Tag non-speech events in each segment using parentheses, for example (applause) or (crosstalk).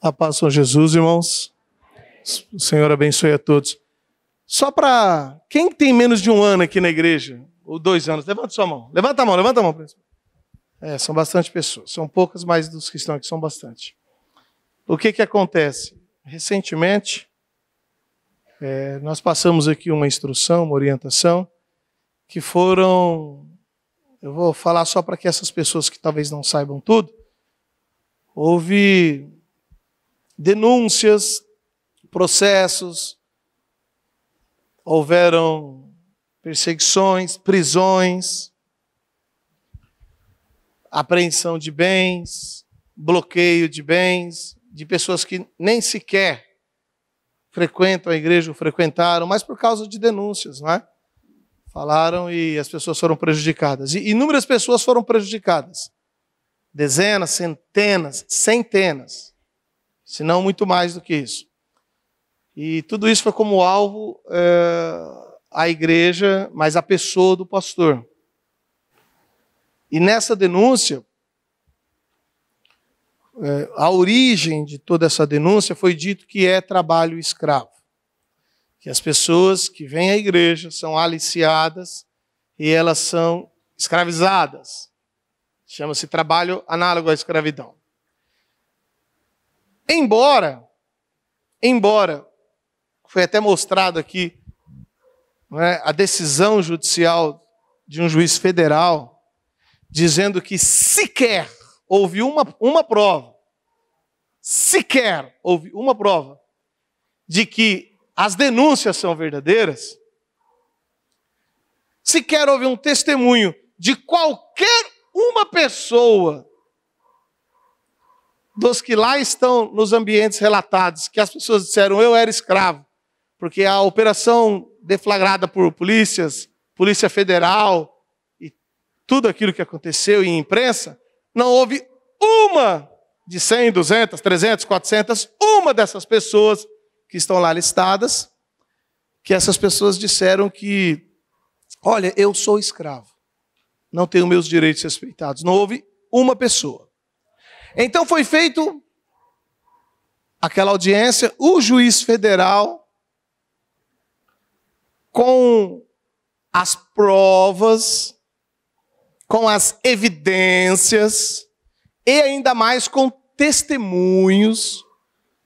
A paz com Jesus, irmãos. O Senhor abençoe a todos. Só para quem tem menos de um ano aqui na igreja, ou dois anos, levanta sua mão. Levanta a mão, levanta a mão. É, são bastante pessoas. São poucas, mas dos que estão aqui são bastante. O que, que acontece? Recentemente, é, nós passamos aqui uma instrução, uma orientação, que foram. Eu vou falar só para que essas pessoas que talvez não saibam tudo. Houve denúncias, processos, houveram perseguições, prisões, apreensão de bens, bloqueio de bens, de pessoas que nem sequer frequentam a igreja, ou frequentaram, mas por causa de denúncias, não é? Falaram e as pessoas foram prejudicadas. E inúmeras pessoas foram prejudicadas. Dezenas, centenas, centenas se não muito mais do que isso. E tudo isso foi como alvo é, eh, a igreja, mas a pessoa do pastor. E nessa denúncia, é, a origem de toda essa denúncia foi dito que é trabalho escravo. Que as pessoas que vêm à igreja são aliciadas e elas são escravizadas. Chama-se trabalho análogo à escravidão. Embora, embora, foi até mostrado aqui, é, a decisão judicial de um juiz federal, dizendo que sequer houve uma, uma prova, sequer houve uma prova de que as denúncias são verdadeiras, sequer houve um testemunho de qualquer uma pessoa dos que lá estão nos ambientes relatados, que as pessoas disseram eu era escravo, porque a operação deflagrada por polícias, Polícia Federal e tudo aquilo que aconteceu em imprensa, não houve uma de 100, 200, 300, 400, uma dessas pessoas que estão lá listadas, que essas pessoas disseram que, olha, eu sou escravo, não tenho meus direitos respeitados. Não houve uma pessoa. Então foi feito aquela audiência, o juiz federal, com as provas, com as evidências e ainda mais com testemunhos,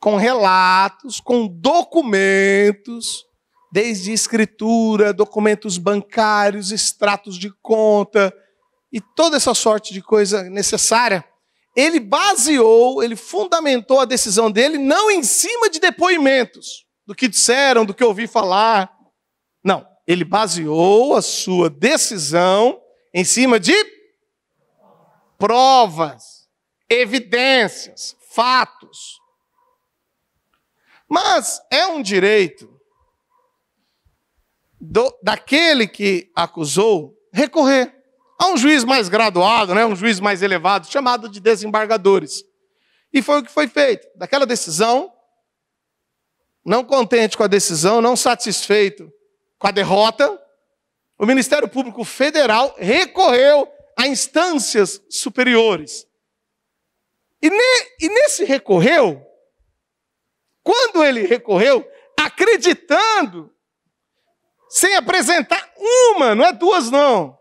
com relatos, com documentos, desde escritura, documentos bancários, extratos de conta e toda essa sorte de coisa necessária ele baseou, ele fundamentou a decisão dele não em cima de depoimentos, do que disseram, do que ouvi falar. Não, ele baseou a sua decisão em cima de provas, evidências, fatos. Mas é um direito do, daquele que acusou recorrer. Há um juiz mais graduado, né, um juiz mais elevado, chamado de desembargadores. E foi o que foi feito. Daquela decisão, não contente com a decisão, não satisfeito com a derrota, o Ministério Público Federal recorreu a instâncias superiores. E, ne, e nesse recorreu, quando ele recorreu, acreditando, sem apresentar uma, não é duas, não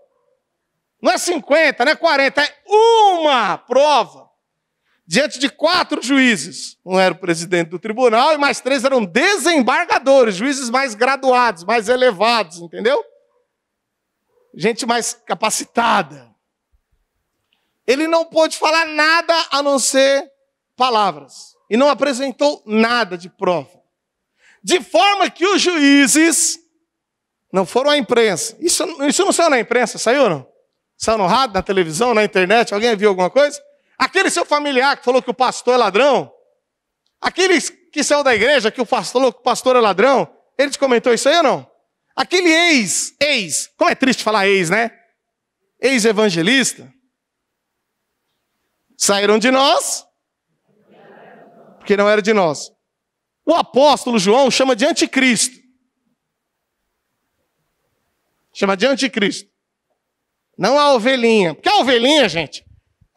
não é 50, não é 40, é uma prova. Diante de quatro juízes. Um era o presidente do tribunal e mais três eram desembargadores, juízes mais graduados, mais elevados, entendeu? Gente mais capacitada. Ele não pôde falar nada a não ser palavras. E não apresentou nada de prova. De forma que os juízes não foram à imprensa. Isso, isso não saiu na imprensa, saiu não? Saiu no rádio, na televisão, na internet, alguém viu alguma coisa? Aquele seu familiar que falou que o pastor é ladrão, aquele que saiu da igreja que o pastor falou que o pastor é ladrão, ele te comentou isso aí ou não? Aquele ex, ex, como é triste falar ex, né? Ex-evangelista. Saíram de nós, porque não era de nós. O apóstolo João chama de anticristo. Chama de anticristo. Não a ovelhinha. Porque a ovelhinha, gente,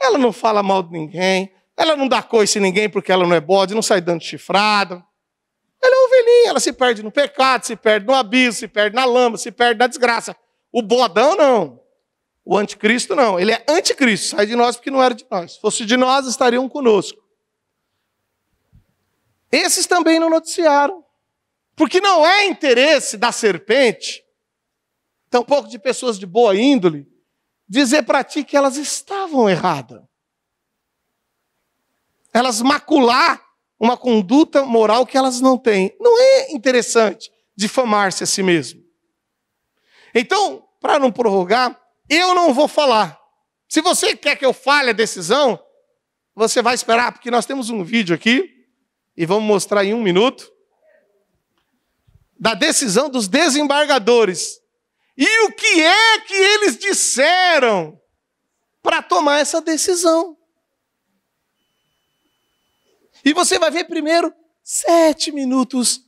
ela não fala mal de ninguém. Ela não dá coice em ninguém porque ela não é bode, não sai dando chifrado. Ela é ovelhinha, ela se perde no pecado, se perde no abismo, se perde na lama, se perde na desgraça. O bodão não. O anticristo não. Ele é anticristo, sai de nós porque não era de nós. Se fosse de nós, estariam conosco. Esses também não noticiaram. Porque não é interesse da serpente, tampouco de pessoas de boa índole, dizer para ti que elas estavam erradas. Elas macular uma conduta moral que elas não têm. Não é interessante difamar-se a si mesmo. Então, para não prorrogar, eu não vou falar. Se você quer que eu fale a decisão, você vai esperar, porque nós temos um vídeo aqui, e vamos mostrar em um minuto, da decisão dos desembargadores e o que é que eles disseram para tomar essa decisão? E você vai ver primeiro sete minutos.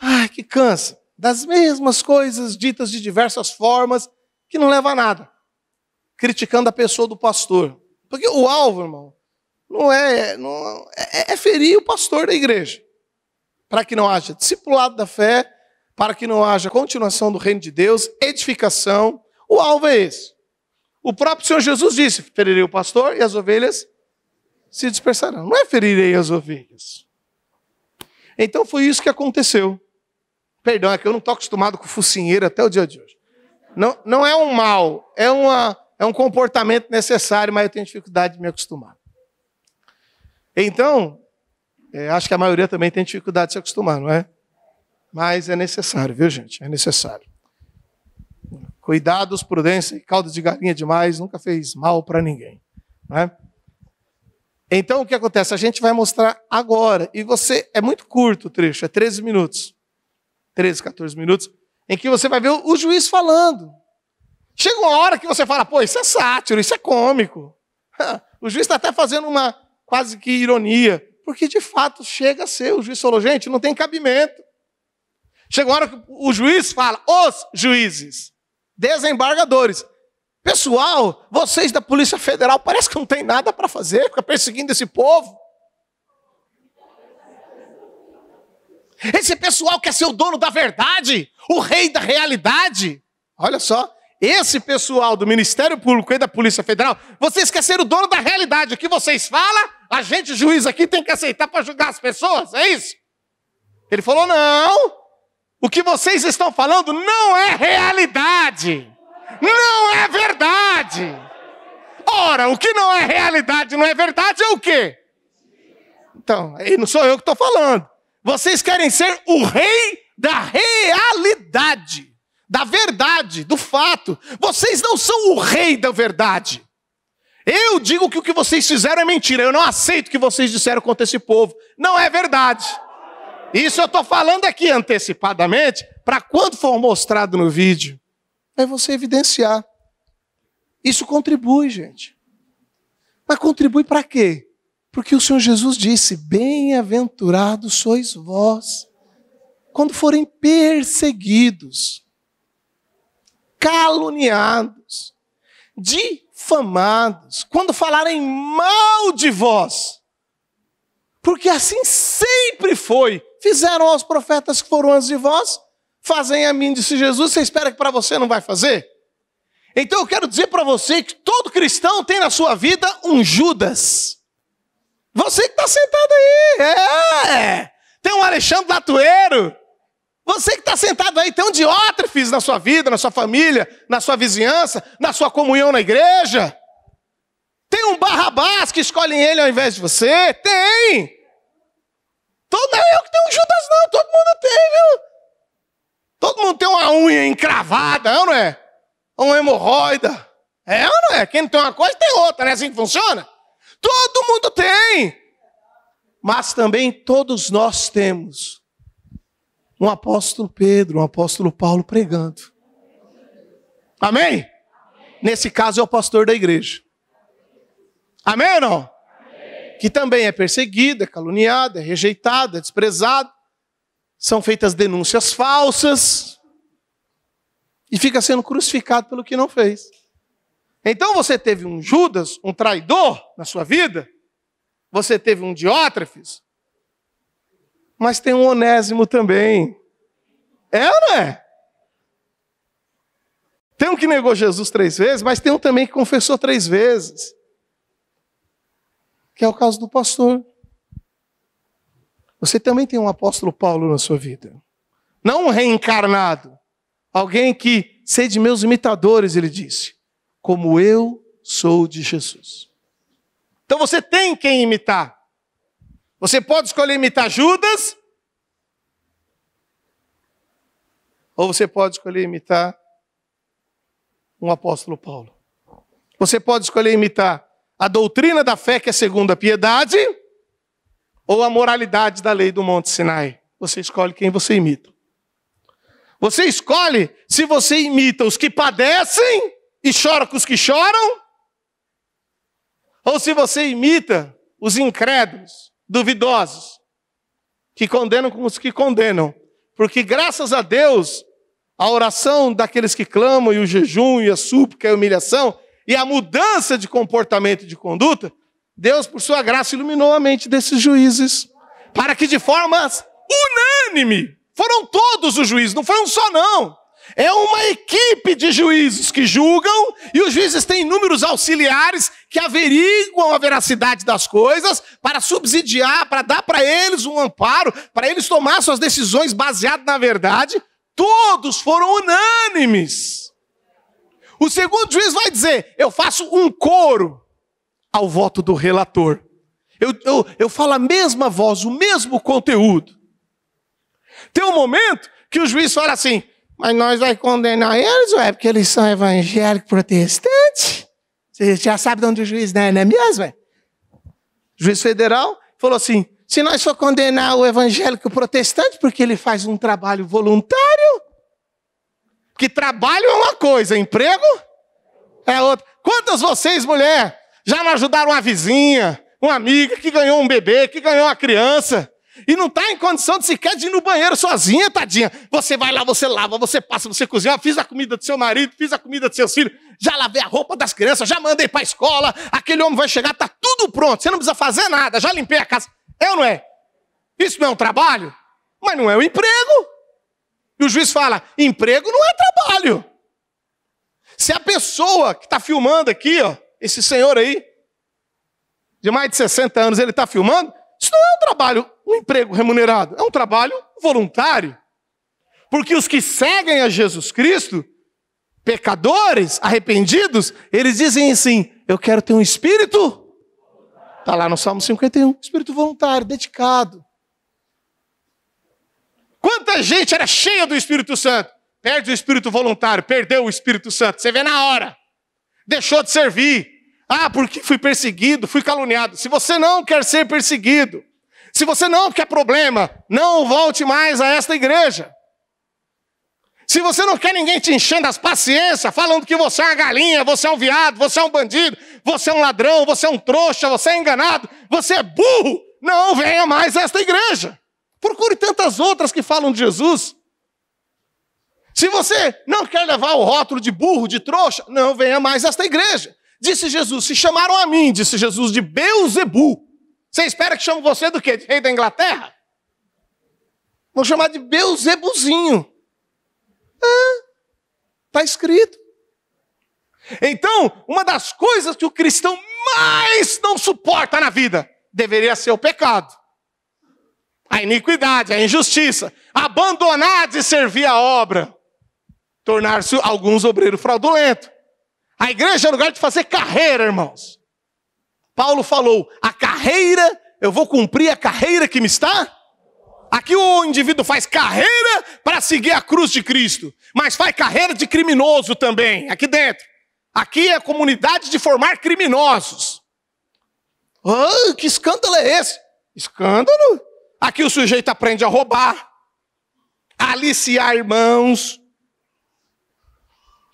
Ai, que cansa! Das mesmas coisas ditas de diversas formas, que não leva a nada. Criticando a pessoa do pastor. Porque o alvo, irmão, não é, não, é, é ferir o pastor da igreja. Para que não haja discipulado da fé para que não haja continuação do reino de Deus, edificação. O alvo é esse. O próprio Senhor Jesus disse: ferirei o pastor e as ovelhas se dispersarão. Não é ferirei as ovelhas. Então foi isso que aconteceu. Perdão, é que eu não estou acostumado com focinheiro até o dia de hoje. Não, não é um mal, é, uma, é um comportamento necessário, mas eu tenho dificuldade de me acostumar. Então, é, acho que a maioria também tem dificuldade de se acostumar, não é? Mas é necessário, viu, gente? É necessário. Cuidados, prudência e caldo de galinha demais nunca fez mal para ninguém. Né? Então, o que acontece? A gente vai mostrar agora. E você, é muito curto o trecho, é 13 minutos. 13, 14 minutos. Em que você vai ver o, o juiz falando. Chega uma hora que você fala, pô, isso é sátiro, isso é cômico. (laughs) O juiz está até fazendo uma quase que ironia. Porque, de fato, chega a ser. O juiz falou, gente, não tem cabimento. Chega uma hora que o juiz fala, os juízes, desembargadores. Pessoal, vocês da Polícia Federal parece que não tem nada para fazer, fica perseguindo esse povo. Esse pessoal quer ser o dono da verdade, o rei da realidade. Olha só, esse pessoal do Ministério Público e da Polícia Federal, vocês querem ser o dono da realidade. O que vocês falam, a gente, juiz aqui, tem que aceitar para julgar as pessoas, é isso? Ele falou: não, o que vocês estão falando não é realidade. Não é verdade. Ora, o que não é realidade, não é verdade, é o quê? Então, aí não sou eu que estou falando. Vocês querem ser o rei da realidade, da verdade, do fato. Vocês não são o rei da verdade. Eu digo que o que vocês fizeram é mentira. Eu não aceito o que vocês disseram contra esse povo. Não é verdade. Isso eu estou falando aqui antecipadamente, para quando for mostrado no vídeo, é você evidenciar. Isso contribui, gente. Mas contribui para quê? Porque o Senhor Jesus disse: Bem-aventurados sois vós, quando forem perseguidos, caluniados, difamados, quando falarem mal de vós. Porque assim sempre foi Fizeram aos profetas que foram antes de vós, fazem a mim, disse Jesus. Você espera que para você não vai fazer? Então eu quero dizer para você que todo cristão tem na sua vida um Judas. Você que está sentado aí, é. Tem um Alexandre Latueiro. Você que está sentado aí, tem um Diótrefes na sua vida, na sua família, na sua vizinhança, na sua comunhão na igreja. Tem um Barrabás que escolhe ele ao invés de você. Tem. Todo eu que tenho Judas, não, todo mundo tem, viu? Todo mundo tem uma unha encravada, é não é? Uma hemorroida. É ou não é? Quem não tem uma coisa tem outra, não né? é assim que funciona? Todo mundo tem. Mas também todos nós temos um apóstolo Pedro, um apóstolo Paulo pregando. Amém? Amém? Nesse caso é o pastor da igreja. Amém ou não? que também é perseguida, é caluniada, é rejeitada, é desprezada. São feitas denúncias falsas e fica sendo crucificado pelo que não fez. Então você teve um Judas, um traidor na sua vida, você teve um Diótrefes, mas tem um Onésimo também. É ou não é? Tem um que negou Jesus três vezes, mas tem um também que confessou três vezes que é o caso do pastor. Você também tem um apóstolo Paulo na sua vida. Não um reencarnado. Alguém que, de meus imitadores, ele disse, como eu sou de Jesus. Então você tem quem imitar. Você pode escolher imitar Judas, ou você pode escolher imitar um apóstolo Paulo. Você pode escolher imitar a doutrina da fé, que é segundo a piedade, ou a moralidade da lei do Monte Sinai? Você escolhe quem você imita. Você escolhe se você imita os que padecem e chora com os que choram, ou se você imita os incrédulos, duvidosos, que condenam com os que condenam. Porque graças a Deus, a oração daqueles que clamam e o jejum e a súplica e a humilhação e a mudança de comportamento e de conduta, Deus, por sua graça, iluminou a mente desses juízes, para que de formas unânime, foram todos os juízes, não foi um só não. É uma equipe de juízes que julgam e os juízes têm inúmeros auxiliares que averiguam a veracidade das coisas para subsidiar, para dar para eles um amparo, para eles tomar suas decisões baseadas na verdade. Todos foram unânimes o segundo juiz vai dizer: eu faço um coro ao voto do relator. Eu, eu, eu falo a mesma voz, o mesmo conteúdo. Tem um momento que o juiz fala assim: mas nós vai condenar eles, ué, porque eles são evangélicos protestantes. Você já sabe de onde o juiz é, não é mesmo? Ué? O juiz federal falou assim: se nós for condenar o evangélico protestante porque ele faz um trabalho voluntário, porque trabalho é uma coisa, emprego é outra. Quantas vocês, mulher, já não ajudaram uma vizinha, uma amiga que ganhou um bebê, que ganhou uma criança? e não está em condição de sequer de ir no banheiro sozinha, tadinha. Você vai lá, você lava, você passa, você cozinha, fiz a comida do seu marido, fiz a comida dos seus filhos, já lavei a roupa das crianças, já mandei para a escola, aquele homem vai chegar, tá tudo pronto, você não precisa fazer nada, já limpei a casa. Eu é não é? Isso não é um trabalho? Mas não é um emprego. E o juiz fala: emprego não é trabalho. Se a pessoa que está filmando aqui, ó, esse senhor aí, de mais de 60 anos, ele está filmando, isso não é um trabalho, um emprego remunerado, é um trabalho voluntário. Porque os que seguem a Jesus Cristo, pecadores, arrependidos, eles dizem assim: eu quero ter um espírito. Está lá no Salmo 51, espírito voluntário, dedicado. Quanta gente era cheia do Espírito Santo, perde o espírito voluntário, perdeu o Espírito Santo, você vê na hora, deixou de servir. Ah, porque fui perseguido, fui caluniado. Se você não quer ser perseguido, se você não quer problema, não volte mais a esta igreja. Se você não quer ninguém te enchendo as paciências, falando que você é uma galinha, você é um viado, você é um bandido, você é um ladrão, você é um trouxa, você é enganado, você é burro, não venha mais a esta igreja. Procure tantas outras que falam de Jesus. Se você não quer levar o rótulo de burro, de trouxa, não venha mais a esta igreja. Disse Jesus, se chamaram a mim, disse Jesus, de Beuzebu. Você espera que chame você do quê? De rei da Inglaterra? Vão chamar de Beuzebuzinho. Está ah, escrito. Então, uma das coisas que o cristão mais não suporta na vida deveria ser o pecado a iniquidade, a injustiça, abandonar de servir a obra, tornar-se alguns obreiros fraudulentos. A igreja é lugar de fazer carreira, irmãos. Paulo falou: a carreira, eu vou cumprir a carreira que me está. Aqui o indivíduo faz carreira para seguir a cruz de Cristo, mas faz carreira de criminoso também, aqui dentro. Aqui é a comunidade de formar criminosos. Oh, que escândalo é esse? Escândalo? Aqui o sujeito aprende a roubar, a aliciar irmãos,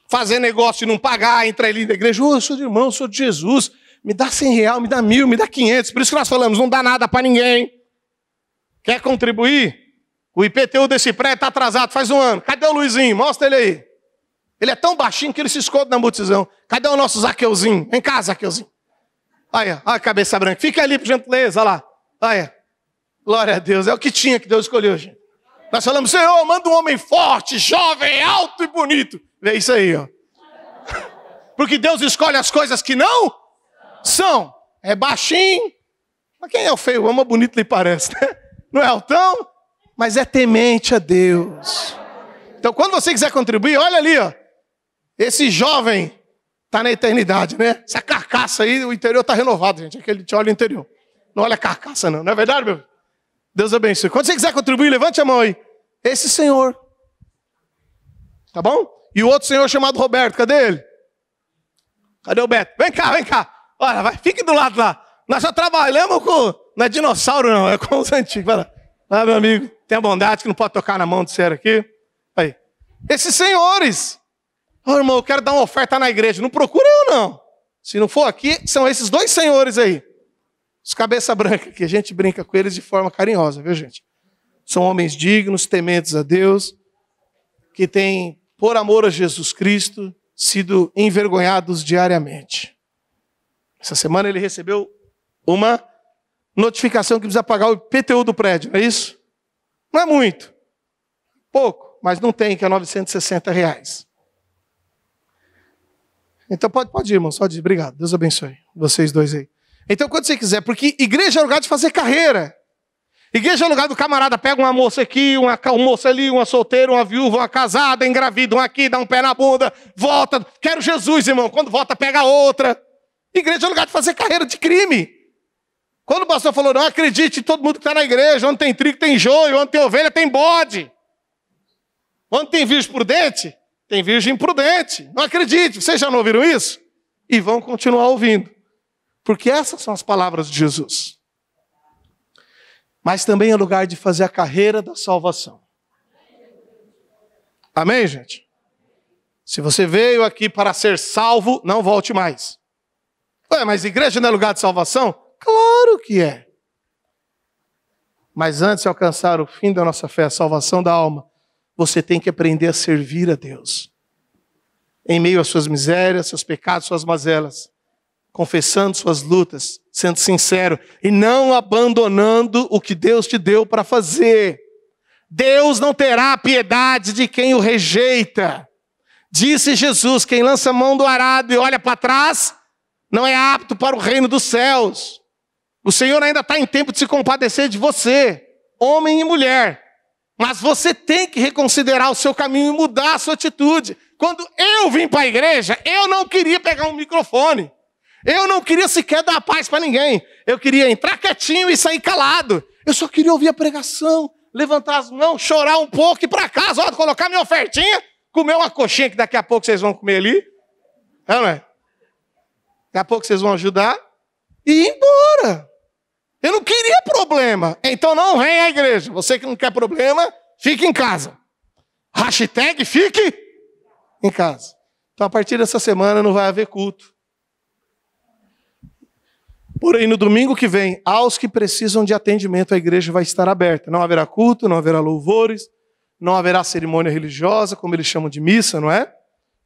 fazer negócio e não pagar, entrar ali na igreja, oh, eu sou de irmão, eu sou de Jesus, me dá 100 real, me dá mil, me dá 500. Por isso que nós falamos, não dá nada para ninguém. Quer contribuir? O IPTU desse prédio está atrasado, faz um ano. Cadê o Luizinho? Mostra ele aí. Ele é tão baixinho que ele se esconde na multidão. Cadê o nosso Zaqueuzinho? Vem cá, Zaqueuzinho. Olha, olha a cabeça branca. Fica ali, por gentileza, olha lá. Olha. Glória a Deus, é o que tinha que Deus escolheu, gente. Nós falamos, Senhor, manda um homem forte, jovem, alto e bonito. É isso aí, ó. (laughs) Porque Deus escolhe as coisas que não são. É baixinho. Mas quem é o feio? Ama bonito lhe parece, né? Não é altão, mas é temente a Deus. Então, quando você quiser contribuir, olha ali, ó. Esse jovem está na eternidade, né? Essa carcaça aí, o interior está renovado, gente. Aquele te olha o interior. Não olha a carcaça, não. Não é verdade, meu? Deus abençoe. Quando você quiser contribuir, levante a mão aí. Esse senhor. Tá bom? E o outro senhor chamado Roberto, cadê ele? Cadê o Beto? Vem cá, vem cá. Olha, vai, fique do lado lá. Nós já trabalhamos com. Não é dinossauro, não, é com os antigos. Vai lá. Ah, meu amigo, tem a bondade que não pode tocar na mão do senhor aqui. Aí. Esses senhores. Ô, oh, irmão, eu quero dar uma oferta na igreja. Não procura eu, não. Se não for aqui, são esses dois senhores aí. Os cabeça branca, que a gente brinca com eles de forma carinhosa, viu, gente? São homens dignos, tementes a Deus, que têm, por amor a Jesus Cristo, sido envergonhados diariamente. Essa semana ele recebeu uma notificação que precisa pagar o IPTU do prédio, não é isso? Não é muito. Pouco, mas não tem, que é 960 reais. Então pode, pode ir, irmão, só diz. Obrigado. Deus abençoe vocês dois aí. Então, quando você quiser, porque igreja é lugar de fazer carreira. Igreja é lugar do camarada, pega uma moça aqui, uma, moça ali, uma solteira, uma viúva, uma casada, engravida, um aqui, dá um pé na bunda, volta. Quero Jesus, irmão. Quando volta, pega outra. Igreja é lugar de fazer carreira de crime. Quando o pastor falou, não acredite todo mundo que está na igreja, onde tem trigo tem joio, onde tem ovelha tem bode. Onde tem virgem prudente, tem virgem imprudente. Não acredite, vocês já não ouviram isso? E vão continuar ouvindo. Porque essas são as palavras de Jesus. Mas também é lugar de fazer a carreira da salvação. Amém, gente? Se você veio aqui para ser salvo, não volte mais. Ué, mas igreja não é lugar de salvação? Claro que é. Mas antes de alcançar o fim da nossa fé, a salvação da alma, você tem que aprender a servir a Deus. Em meio às suas misérias, seus pecados, suas mazelas confessando suas lutas, sendo sincero e não abandonando o que Deus te deu para fazer. Deus não terá piedade de quem o rejeita. Disse Jesus: quem lança a mão do arado e olha para trás, não é apto para o reino dos céus. O Senhor ainda está em tempo de se compadecer de você, homem e mulher. Mas você tem que reconsiderar o seu caminho e mudar a sua atitude. Quando eu vim para a igreja, eu não queria pegar um microfone. Eu não queria sequer dar paz para ninguém. Eu queria entrar quietinho e sair calado. Eu só queria ouvir a pregação, levantar as mãos, chorar um pouco e ir para casa, ó, colocar minha ofertinha, comer uma coxinha que daqui a pouco vocês vão comer ali. É, não é? Daqui a pouco vocês vão ajudar e ir embora. Eu não queria problema. Então não vem à igreja. Você que não quer problema, fique em casa. Hashtag fique em casa. Então a partir dessa semana não vai haver culto. Porém, no domingo que vem, aos que precisam de atendimento, a igreja vai estar aberta. Não haverá culto, não haverá louvores, não haverá cerimônia religiosa, como eles chamam de missa, não é?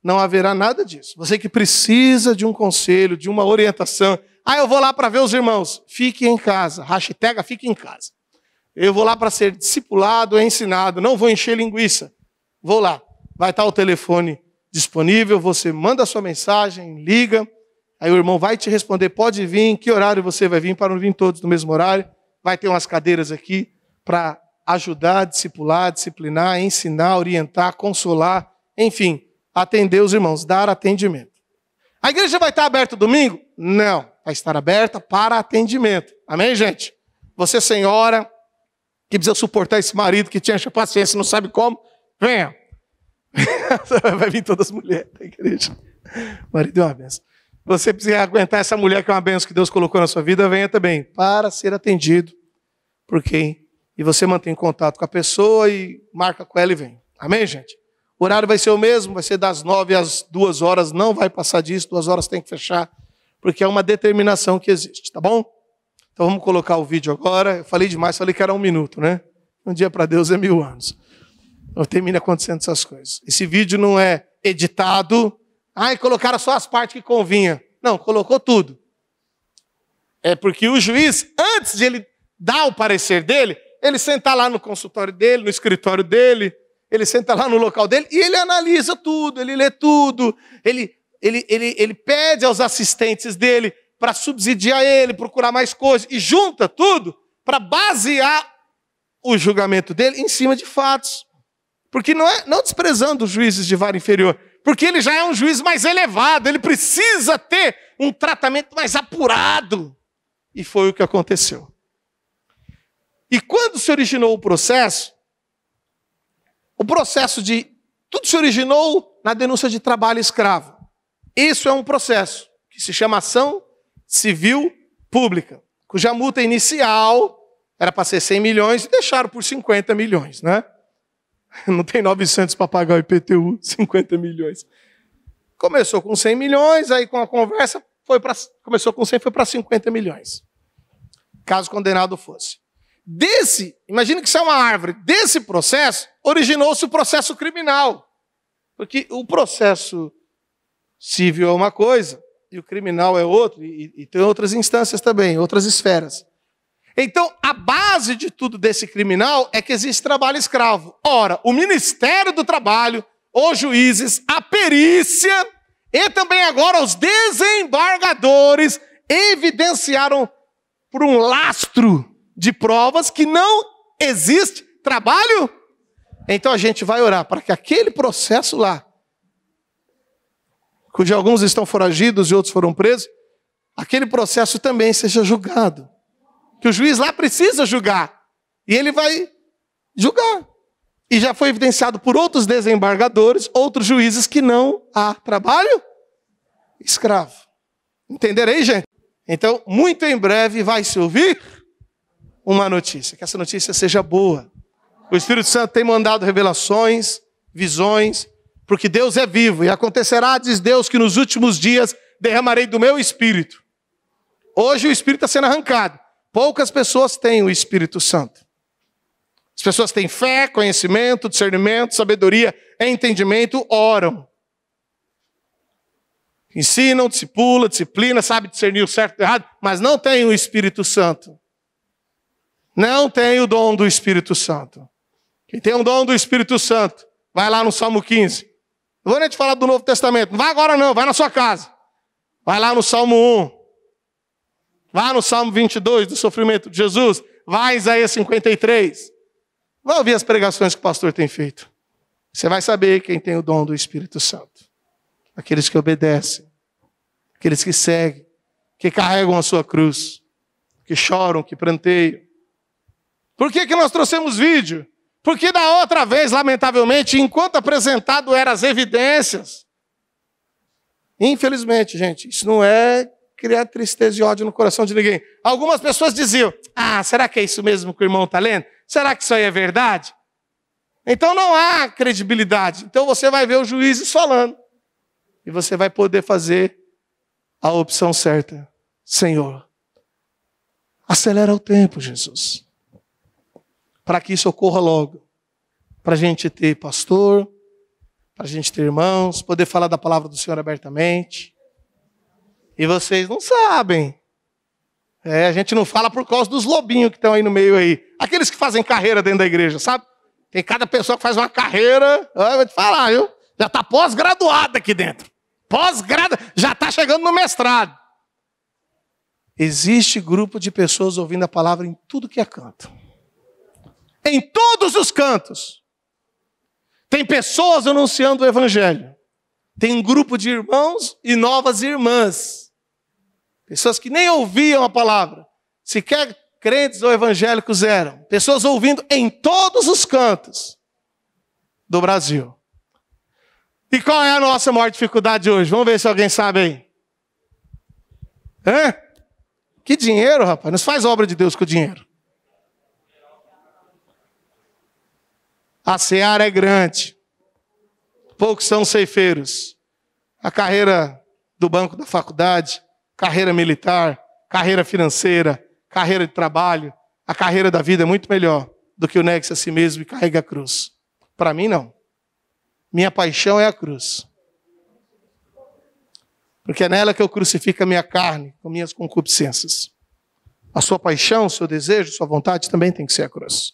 Não haverá nada disso. Você que precisa de um conselho, de uma orientação, ah, eu vou lá para ver os irmãos, fique em casa. Hashtag fique em casa. Eu vou lá para ser discipulado, ensinado, não vou encher linguiça. Vou lá. Vai estar o telefone disponível, você manda a sua mensagem, liga Aí o irmão vai te responder: pode vir, que horário você vai vir? Para não vir todos no mesmo horário. Vai ter umas cadeiras aqui para ajudar, discipular, disciplinar, ensinar, orientar, consolar, enfim, atender os irmãos, dar atendimento. A igreja vai estar aberta domingo? Não, vai estar aberta para atendimento. Amém, gente? Você, senhora, que precisa suportar esse marido que te enche a paciência não sabe como, venha. (laughs) Vai vir todas as mulheres da igreja. marido é uma benção você precisa aguentar essa mulher que é uma benção que Deus colocou na sua vida, venha também para ser atendido por quem. E você mantém contato com a pessoa e marca com ela e vem. Amém, gente? O horário vai ser o mesmo, vai ser das nove às duas horas, não vai passar disso, duas horas tem que fechar, porque é uma determinação que existe, tá bom? Então vamos colocar o vídeo agora. Eu falei demais, falei que era um minuto, né? Um dia para Deus é mil anos. não termina acontecendo essas coisas. Esse vídeo não é editado, Ai, colocaram só as partes que convinha. Não, colocou tudo. É porque o juiz, antes de ele dar o parecer dele, ele senta lá no consultório dele, no escritório dele, ele senta lá no local dele e ele analisa tudo, ele lê tudo, ele, ele, ele, ele pede aos assistentes dele para subsidiar ele, procurar mais coisas, e junta tudo para basear o julgamento dele em cima de fatos. Porque não é não desprezando os juízes de vara inferior, porque ele já é um juiz mais elevado, ele precisa ter um tratamento mais apurado. E foi o que aconteceu. E quando se originou o processo, o processo de. Tudo se originou na denúncia de trabalho escravo. Isso é um processo que se chama ação civil pública, cuja multa inicial era para ser 100 milhões e deixaram por 50 milhões, né? (laughs) Não tem 900 para pagar o IPTU, 50 milhões. Começou com 100 milhões, aí com a conversa foi para começou com 100, foi para 50 milhões. Caso condenado fosse. Desse, imagina que isso é uma árvore, desse processo originou-se o processo criminal. Porque o processo civil é uma coisa e o criminal é outro, e, e tem outras instâncias também, outras esferas. Então, a base de tudo desse criminal é que existe trabalho escravo. Ora, o Ministério do Trabalho, os juízes, a perícia e também agora os desembargadores evidenciaram por um lastro de provas que não existe trabalho. Então a gente vai orar para que aquele processo lá, cujos alguns estão foragidos e outros foram presos, aquele processo também seja julgado que o juiz lá precisa julgar. E ele vai julgar. E já foi evidenciado por outros desembargadores, outros juízes, que não há trabalho escravo. aí, gente? Então, muito em breve vai se ouvir uma notícia. Que essa notícia seja boa. O Espírito Santo tem mandado revelações, visões, porque Deus é vivo. E acontecerá, diz Deus, que nos últimos dias derramarei do meu espírito. Hoje o espírito está sendo arrancado. Poucas pessoas têm o Espírito Santo. As pessoas têm fé, conhecimento, discernimento, sabedoria, entendimento, oram. Ensinam, discipula, disciplina, sabe discernir o certo e o errado, mas não tem o Espírito Santo. Não tem o dom do Espírito Santo. Quem tem o dom do Espírito Santo, vai lá no Salmo 15. Não vou nem te falar do Novo Testamento. Não vai agora não, vai na sua casa. Vai lá no Salmo 1. Vá no Salmo 22 do sofrimento de Jesus. Vá em Isaías 53. Vá ouvir as pregações que o pastor tem feito. Você vai saber quem tem o dom do Espírito Santo. Aqueles que obedecem, aqueles que seguem, que carregam a sua cruz, que choram, que pranteiam. Por que, que nós trouxemos vídeo? Porque da outra vez, lamentavelmente, enquanto apresentado eram as evidências. Infelizmente, gente, isso não é criar tristeza e ódio no coração de ninguém. Algumas pessoas diziam: Ah, será que é isso mesmo que o irmão está lendo? Será que isso aí é verdade? Então não há credibilidade. Então você vai ver os juízes falando. E você vai poder fazer a opção certa. Senhor, acelera o tempo, Jesus. Para que isso ocorra logo. Para a gente ter pastor, para a gente ter irmãos, poder falar da palavra do Senhor abertamente e vocês não sabem. É, a gente não fala por causa dos lobinhos que estão aí no meio aí. Aqueles que fazem carreira dentro da igreja, sabe? Tem cada pessoa que faz uma carreira, eu vou te falar, viu? Já está pós-graduada aqui dentro. Pós-grada, já está chegando no mestrado. Existe grupo de pessoas ouvindo a palavra em tudo que é canto. Em todos os cantos. Tem pessoas anunciando o evangelho. Tem um grupo de irmãos e novas irmãs Pessoas que nem ouviam a palavra, sequer crentes ou evangélicos eram. Pessoas ouvindo em todos os cantos do Brasil. E qual é a nossa maior dificuldade hoje? Vamos ver se alguém sabe aí. Hã? Que dinheiro, rapaz. Nós faz obra de Deus com o dinheiro. A seara é grande. Poucos são ceifeiros. A carreira do banco da faculdade, carreira militar, carreira financeira, carreira de trabalho, a carreira da vida é muito melhor do que o negue-se a si mesmo e carrega a cruz. Para mim, não. Minha paixão é a cruz. Porque é nela que eu crucifico a minha carne, com minhas concupiscências. A sua paixão, o seu desejo, sua vontade também tem que ser a cruz.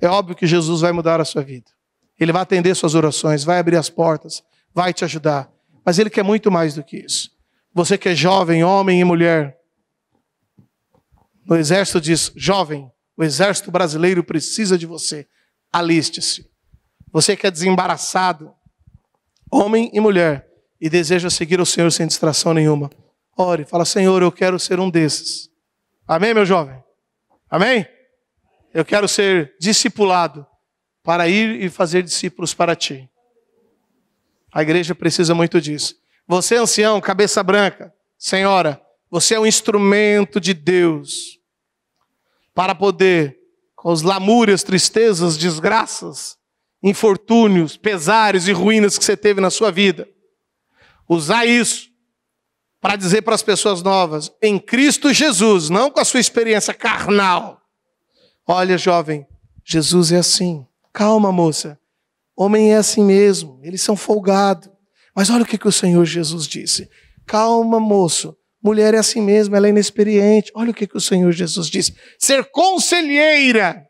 É óbvio que Jesus vai mudar a sua vida. Ele vai atender suas orações, vai abrir as portas, vai te ajudar. Mas ele quer muito mais do que isso. Você que é jovem, homem e mulher. No exército diz: jovem, o exército brasileiro precisa de você. Aliste-se. Você que é desembaraçado, homem e mulher, e deseja seguir o Senhor sem distração nenhuma. Ore, fala: Senhor, eu quero ser um desses. Amém, meu jovem? Amém? Eu quero ser discipulado para ir e fazer discípulos para ti. A igreja precisa muito disso. Você, é ancião, cabeça branca, senhora, você é um instrumento de Deus para poder, com os lamúrias, tristezas, desgraças, infortúnios, pesares e ruínas que você teve na sua vida, usar isso para dizer para as pessoas novas, em Cristo Jesus, não com a sua experiência carnal. Olha, jovem, Jesus é assim. Calma, moça. Homem é assim mesmo. Eles são folgados. Mas olha o que, que o Senhor Jesus disse. Calma, moço. Mulher é assim mesmo, ela é inexperiente. Olha o que, que o Senhor Jesus disse. Ser conselheira.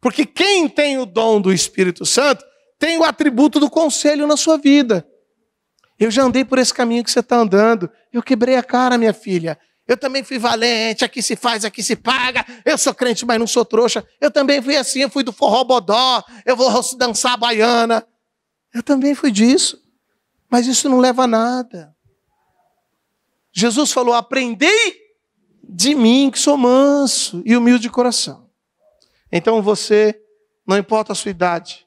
Porque quem tem o dom do Espírito Santo tem o atributo do conselho na sua vida. Eu já andei por esse caminho que você está andando. Eu quebrei a cara, minha filha. Eu também fui valente, aqui se faz, aqui se paga. Eu sou crente, mas não sou trouxa. Eu também fui assim, eu fui do forró bodó, eu vou dançar baiana. Eu também fui disso. Mas isso não leva a nada. Jesus falou: Aprendei de mim, que sou manso e humilde de coração. Então você, não importa a sua idade,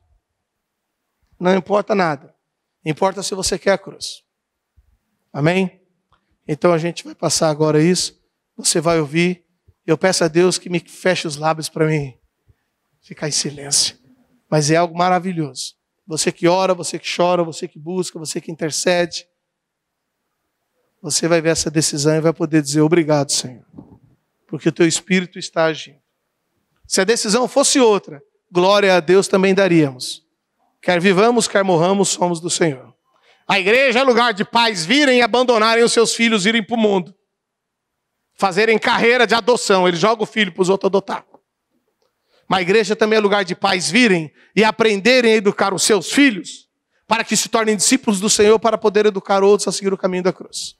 não importa nada, importa se você quer a cruz. Amém? Então a gente vai passar agora isso, você vai ouvir. Eu peço a Deus que me feche os lábios para mim ficar em silêncio. Mas é algo maravilhoso. Você que ora, você que chora, você que busca, você que intercede. Você vai ver essa decisão e vai poder dizer obrigado, Senhor, porque o teu espírito está agindo. Se a decisão fosse outra, glória a Deus também daríamos. Quer vivamos, quer morramos, somos do Senhor. A igreja é lugar de pais virem e abandonarem os seus filhos, irem para o mundo. Fazerem carreira de adoção, eles jogam o filho para os outros adotar. Mas a igreja também é lugar de pais virem e aprenderem a educar os seus filhos, para que se tornem discípulos do Senhor, para poder educar outros a seguir o caminho da cruz.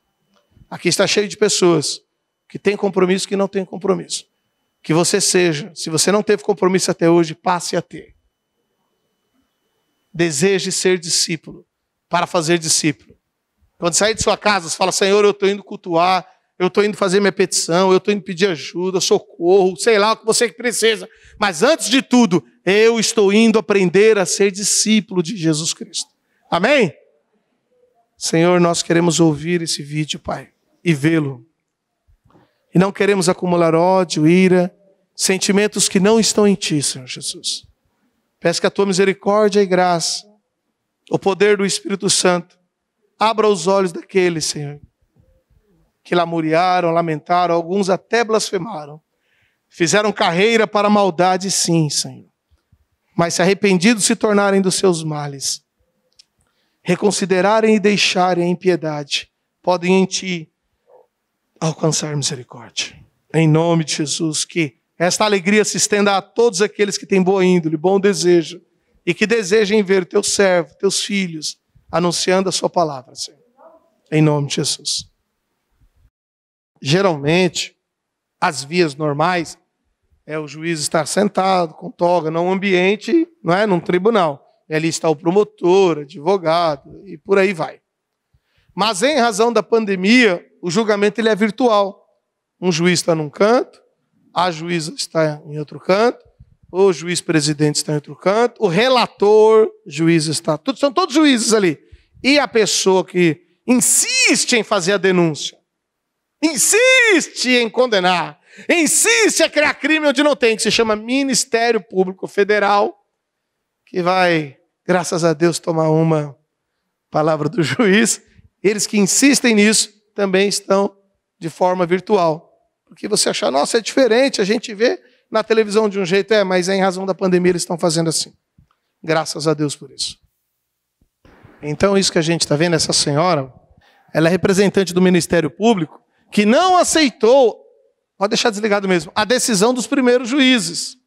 Aqui está cheio de pessoas que têm compromisso que não têm compromisso. Que você seja, se você não teve compromisso até hoje, passe a ter. Deseje ser discípulo, para fazer discípulo. Quando sair de sua casa, você fala: Senhor, eu estou indo cultuar eu estou indo fazer minha petição, eu estou indo pedir ajuda, socorro, sei lá o que você precisa. Mas antes de tudo, eu estou indo aprender a ser discípulo de Jesus Cristo. Amém? Senhor, nós queremos ouvir esse vídeo, Pai, e vê-lo. E não queremos acumular ódio, ira, sentimentos que não estão em Ti, Senhor Jesus. Peço que a Tua misericórdia e graça, o poder do Espírito Santo, abra os olhos daquele, Senhor, que lamuriaram, lamentaram, alguns até blasfemaram. Fizeram carreira para a maldade, sim, Senhor. Mas se arrependidos se tornarem dos seus males, reconsiderarem e deixarem a impiedade, podem em Ti alcançar misericórdia. Em nome de Jesus, que esta alegria se estenda a todos aqueles que têm boa índole, bom desejo, e que desejem ver Teu servo, Teus filhos, anunciando a Sua palavra, Senhor. Em nome de Jesus geralmente, as vias normais, é o juiz estar sentado, com toga, num ambiente, não é? Num tribunal. E ali está o promotor, advogado e por aí vai. Mas em razão da pandemia, o julgamento ele é virtual. Um juiz está num canto, a juíza está em outro canto, o juiz presidente está em outro canto, o relator, juiz está, são todos juízes ali. E a pessoa que insiste em fazer a denúncia insiste em condenar, insiste a criar crime onde não tem, que se chama Ministério Público Federal, que vai, graças a Deus, tomar uma palavra do (laughs) juiz. Eles que insistem nisso também estão de forma virtual. Porque você achar, nossa, é diferente, a gente vê na televisão de um jeito, é, mas é em razão da pandemia eles estão fazendo assim. Graças a Deus por isso. Então, isso que a gente está vendo, essa senhora, ela é representante do Ministério Público que não aceitou, pode deixar desligado mesmo, a decisão dos primeiros juízes.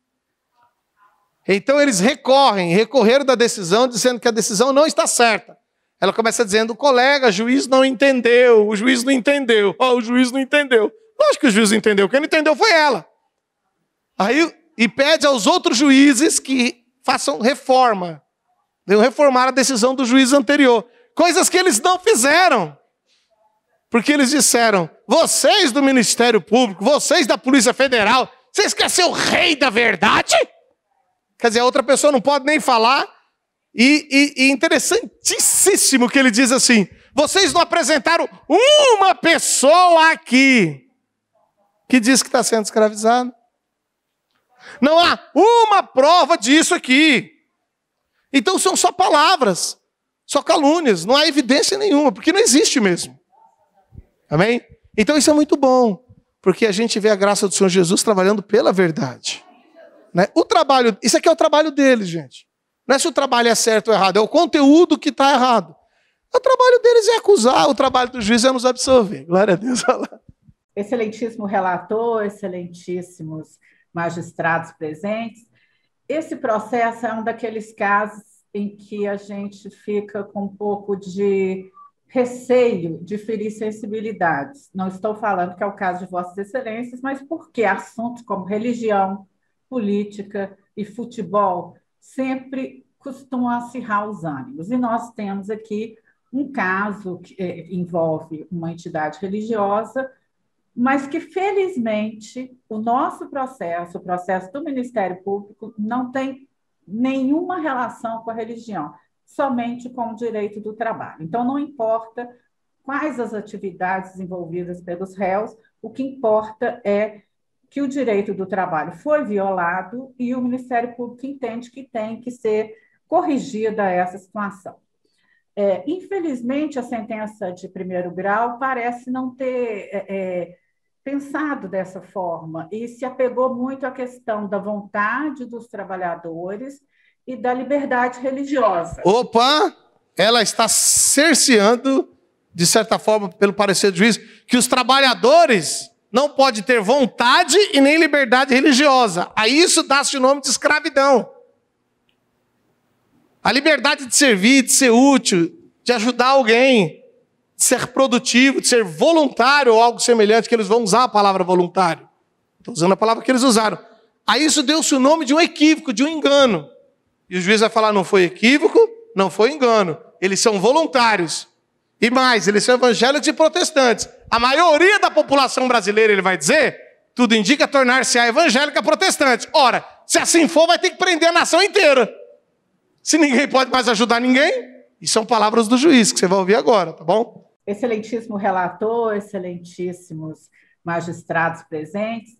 Então eles recorrem, recorreram da decisão, dizendo que a decisão não está certa. Ela começa dizendo: o colega, o juiz não entendeu, o juiz não entendeu, oh, o juiz não entendeu. Lógico que o juiz entendeu, quem não entendeu foi ela. Aí, e pede aos outros juízes que façam reforma, deviam reformar a decisão do juiz anterior. Coisas que eles não fizeram. Porque eles disseram: vocês do Ministério Público, vocês da Polícia Federal, vocês querem ser o rei da verdade? Quer dizer, a outra pessoa não pode nem falar. E, e, e interessantíssimo que ele diz assim: vocês não apresentaram uma pessoa aqui que diz que está sendo escravizado. Não há uma prova disso aqui. Então são só palavras, só calúnias, não há evidência nenhuma, porque não existe mesmo. Amém? Então isso é muito bom, porque a gente vê a graça do Senhor Jesus trabalhando pela verdade. Né? O trabalho, isso aqui é o trabalho dele, gente. Não é se o trabalho é certo ou errado, é o conteúdo que está errado. O trabalho deles é acusar, o trabalho do juiz é nos absolver. Glória a Deus. (laughs) Excelentíssimo relator, excelentíssimos magistrados presentes. Esse processo é um daqueles casos em que a gente fica com um pouco de receio de ferir sensibilidades. Não estou falando que é o caso de Vossas Excelências, mas porque assuntos como religião, política e futebol sempre costumam acirrar os ânimos. E nós temos aqui um caso que é, envolve uma entidade religiosa, mas que, felizmente, o nosso processo, o processo do Ministério Público, não tem nenhuma relação com a religião somente com o direito do trabalho. Então, não importa quais as atividades desenvolvidas pelos réus, o que importa é que o direito do trabalho foi violado e o Ministério Público entende que tem que ser corrigida essa situação. É, infelizmente, a sentença de primeiro grau parece não ter é, é pensado dessa forma e se apegou muito à questão da vontade dos trabalhadores e da liberdade religiosa. Opa! Ela está cerceando, de certa forma, pelo parecer do juiz, que os trabalhadores não podem ter vontade e nem liberdade religiosa. A isso dá-se o nome de escravidão. A liberdade de servir, de ser útil, de ajudar alguém, de ser produtivo, de ser voluntário ou algo semelhante, que eles vão usar a palavra voluntário. Estou usando a palavra que eles usaram. A isso deu-se o nome de um equívoco, de um engano. E o juiz vai falar: não foi equívoco, não foi engano. Eles são voluntários. E mais, eles são evangélicos e protestantes. A maioria da população brasileira, ele vai dizer, tudo indica tornar-se a evangélica protestante. Ora, se assim for, vai ter que prender a nação inteira. Se ninguém pode mais ajudar ninguém, e são palavras do juiz que você vai ouvir agora, tá bom? Excelentíssimo relator, excelentíssimos magistrados presentes.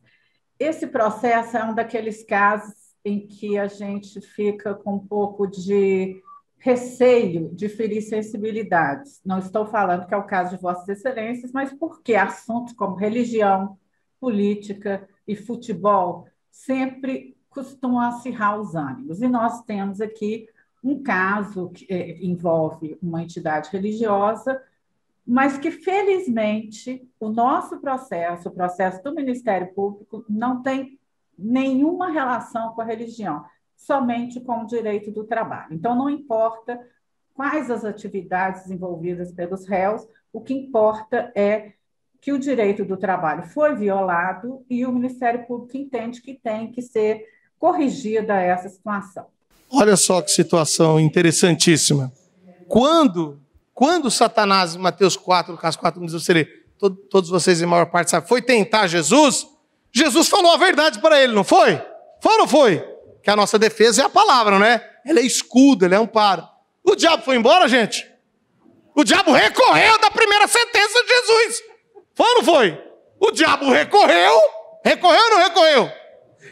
Esse processo é um daqueles casos em que a gente fica com um pouco de receio de ferir sensibilidades. Não estou falando que é o caso de Vossas Excelências, mas porque assuntos como religião, política e futebol sempre costumam acirrar os ânimos. E nós temos aqui um caso que é, envolve uma entidade religiosa, mas que, felizmente, o nosso processo, o processo do Ministério Público, não tem nenhuma relação com a religião, somente com o direito do trabalho. Então, não importa quais as atividades desenvolvidas pelos réus, o que importa é que o direito do trabalho foi violado e o Ministério Público entende que tem que ser corrigida essa situação. Olha só que situação interessantíssima. Quando, quando Satanás, Mateus 4, Lucas 4, nos todos vocês em maior parte sabe, foi tentar Jesus, Jesus falou a verdade para ele, não foi? Foi ou não foi? Que a nossa defesa é a palavra, não é? Ela é escudo, ela é amparo. O diabo foi embora, gente? O diabo recorreu da primeira sentença de Jesus. Foi ou não foi? O diabo recorreu. Recorreu ou não recorreu?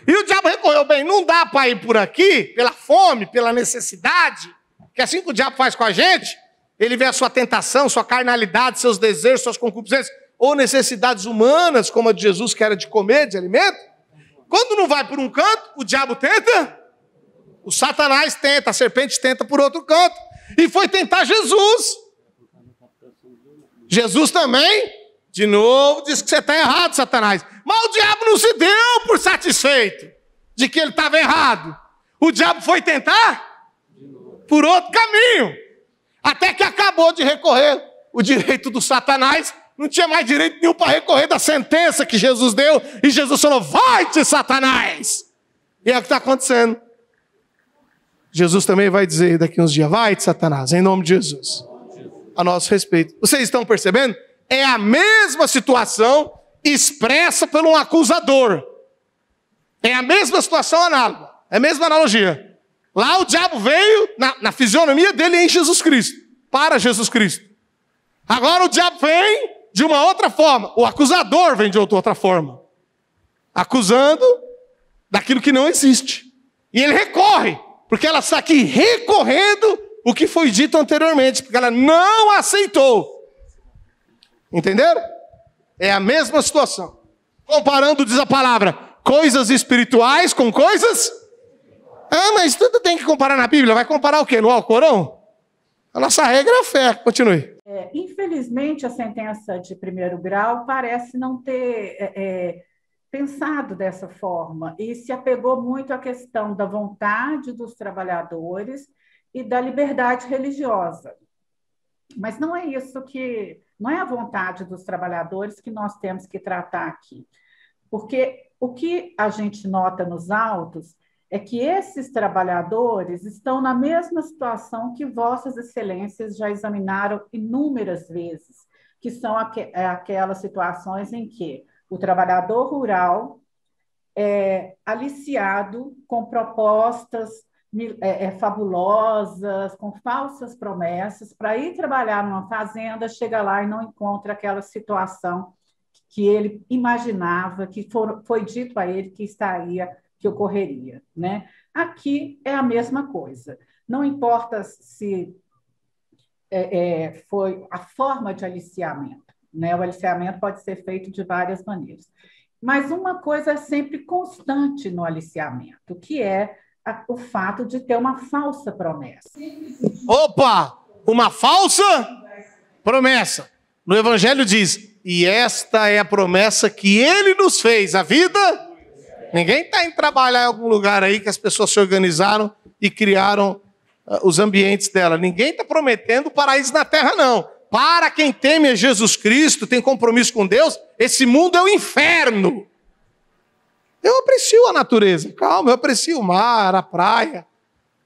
E o diabo recorreu. Bem, não dá para ir por aqui, pela fome, pela necessidade, que é assim que o diabo faz com a gente, ele vê a sua tentação, sua carnalidade, seus desejos, suas concupiscências ou necessidades humanas, como a de Jesus, que era de comer, de alimento. Quando não vai por um canto, o diabo tenta, o Satanás tenta, a serpente tenta por outro canto. E foi tentar Jesus. Jesus também, de novo, diz que você está errado, Satanás. Mas o diabo não se deu por satisfeito de que ele estava errado. O diabo foi tentar por outro caminho, até que acabou de recorrer o direito do Satanás não tinha mais direito nenhum para recorrer da sentença que Jesus deu, e Jesus falou: Vai-te, Satanás! E é o que está acontecendo. Jesus também vai dizer daqui uns dias: Vai-te, Satanás, em nome de Jesus, a nosso respeito. Vocês estão percebendo? É a mesma situação expressa por um acusador. É a mesma situação análoga, é a mesma analogia. Lá o diabo veio na, na fisionomia dele em Jesus Cristo, para Jesus Cristo. Agora o diabo vem de uma outra forma. O acusador vem de outra forma. Acusando daquilo que não existe. E ele recorre, porque ela está aqui recorrendo o que foi dito anteriormente, porque ela não aceitou. Entenderam? É a mesma situação. Comparando, diz a palavra, coisas espirituais com coisas. Ah, mas tudo tem que comparar na Bíblia. Vai comparar o quê? No Alcorão? A nossa regra é a fé. Continue. É, infelizmente, a sentença de primeiro grau parece não ter é, é, pensado dessa forma e se apegou muito à questão da vontade dos trabalhadores e da liberdade religiosa. Mas não é isso que. Não é a vontade dos trabalhadores que nós temos que tratar aqui. Porque o que a gente nota nos autos é que esses trabalhadores estão na mesma situação que Vossas Excelências já examinaram inúmeras vezes, que são aqu é, aquelas situações em que o trabalhador rural é aliciado com propostas é, é, fabulosas, com falsas promessas, para ir trabalhar numa fazenda, chega lá e não encontra aquela situação que ele imaginava, que for, foi dito a ele que estaria que ocorreria. Né? Aqui é a mesma coisa. Não importa se é, é, foi a forma de aliciamento. Né? O aliciamento pode ser feito de várias maneiras. Mas uma coisa é sempre constante no aliciamento, que é a, o fato de ter uma falsa promessa. Opa! Uma falsa promessa. No Evangelho diz: E esta é a promessa que ele nos fez, a vida Ninguém está indo trabalhar em algum lugar aí que as pessoas se organizaram e criaram uh, os ambientes dela. Ninguém está prometendo paraíso na terra, não. Para quem teme a Jesus Cristo, tem compromisso com Deus, esse mundo é o um inferno. Eu aprecio a natureza, calma, eu aprecio o mar, a praia.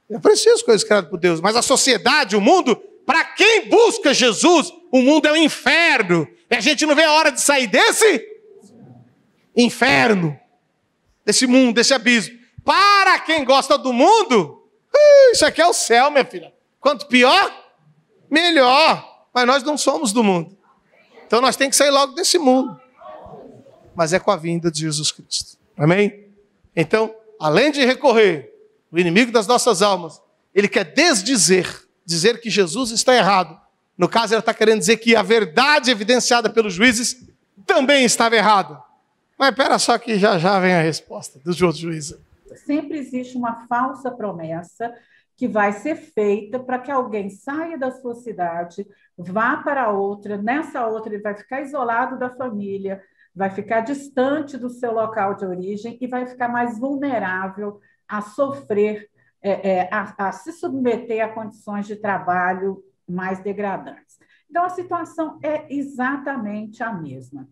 Eu aprecio as coisas criadas por Deus, mas a sociedade, o mundo, para quem busca Jesus, o mundo é um inferno. E a gente não vê a hora de sair desse inferno desse mundo, desse abismo. Para quem gosta do mundo, isso aqui é o céu, minha filha. Quanto pior, melhor. Mas nós não somos do mundo. Então nós temos que sair logo desse mundo. Mas é com a vinda de Jesus Cristo. Amém? Então, além de recorrer o inimigo das nossas almas, ele quer desdizer, dizer que Jesus está errado. No caso, ele está querendo dizer que a verdade evidenciada pelos juízes também estava errada. Mas espera só que já já vem a resposta do outro juízo. Sempre existe uma falsa promessa que vai ser feita para que alguém saia da sua cidade, vá para outra, nessa outra ele vai ficar isolado da família, vai ficar distante do seu local de origem e vai ficar mais vulnerável a sofrer, é, é, a, a se submeter a condições de trabalho mais degradantes. Então, a situação é exatamente a mesma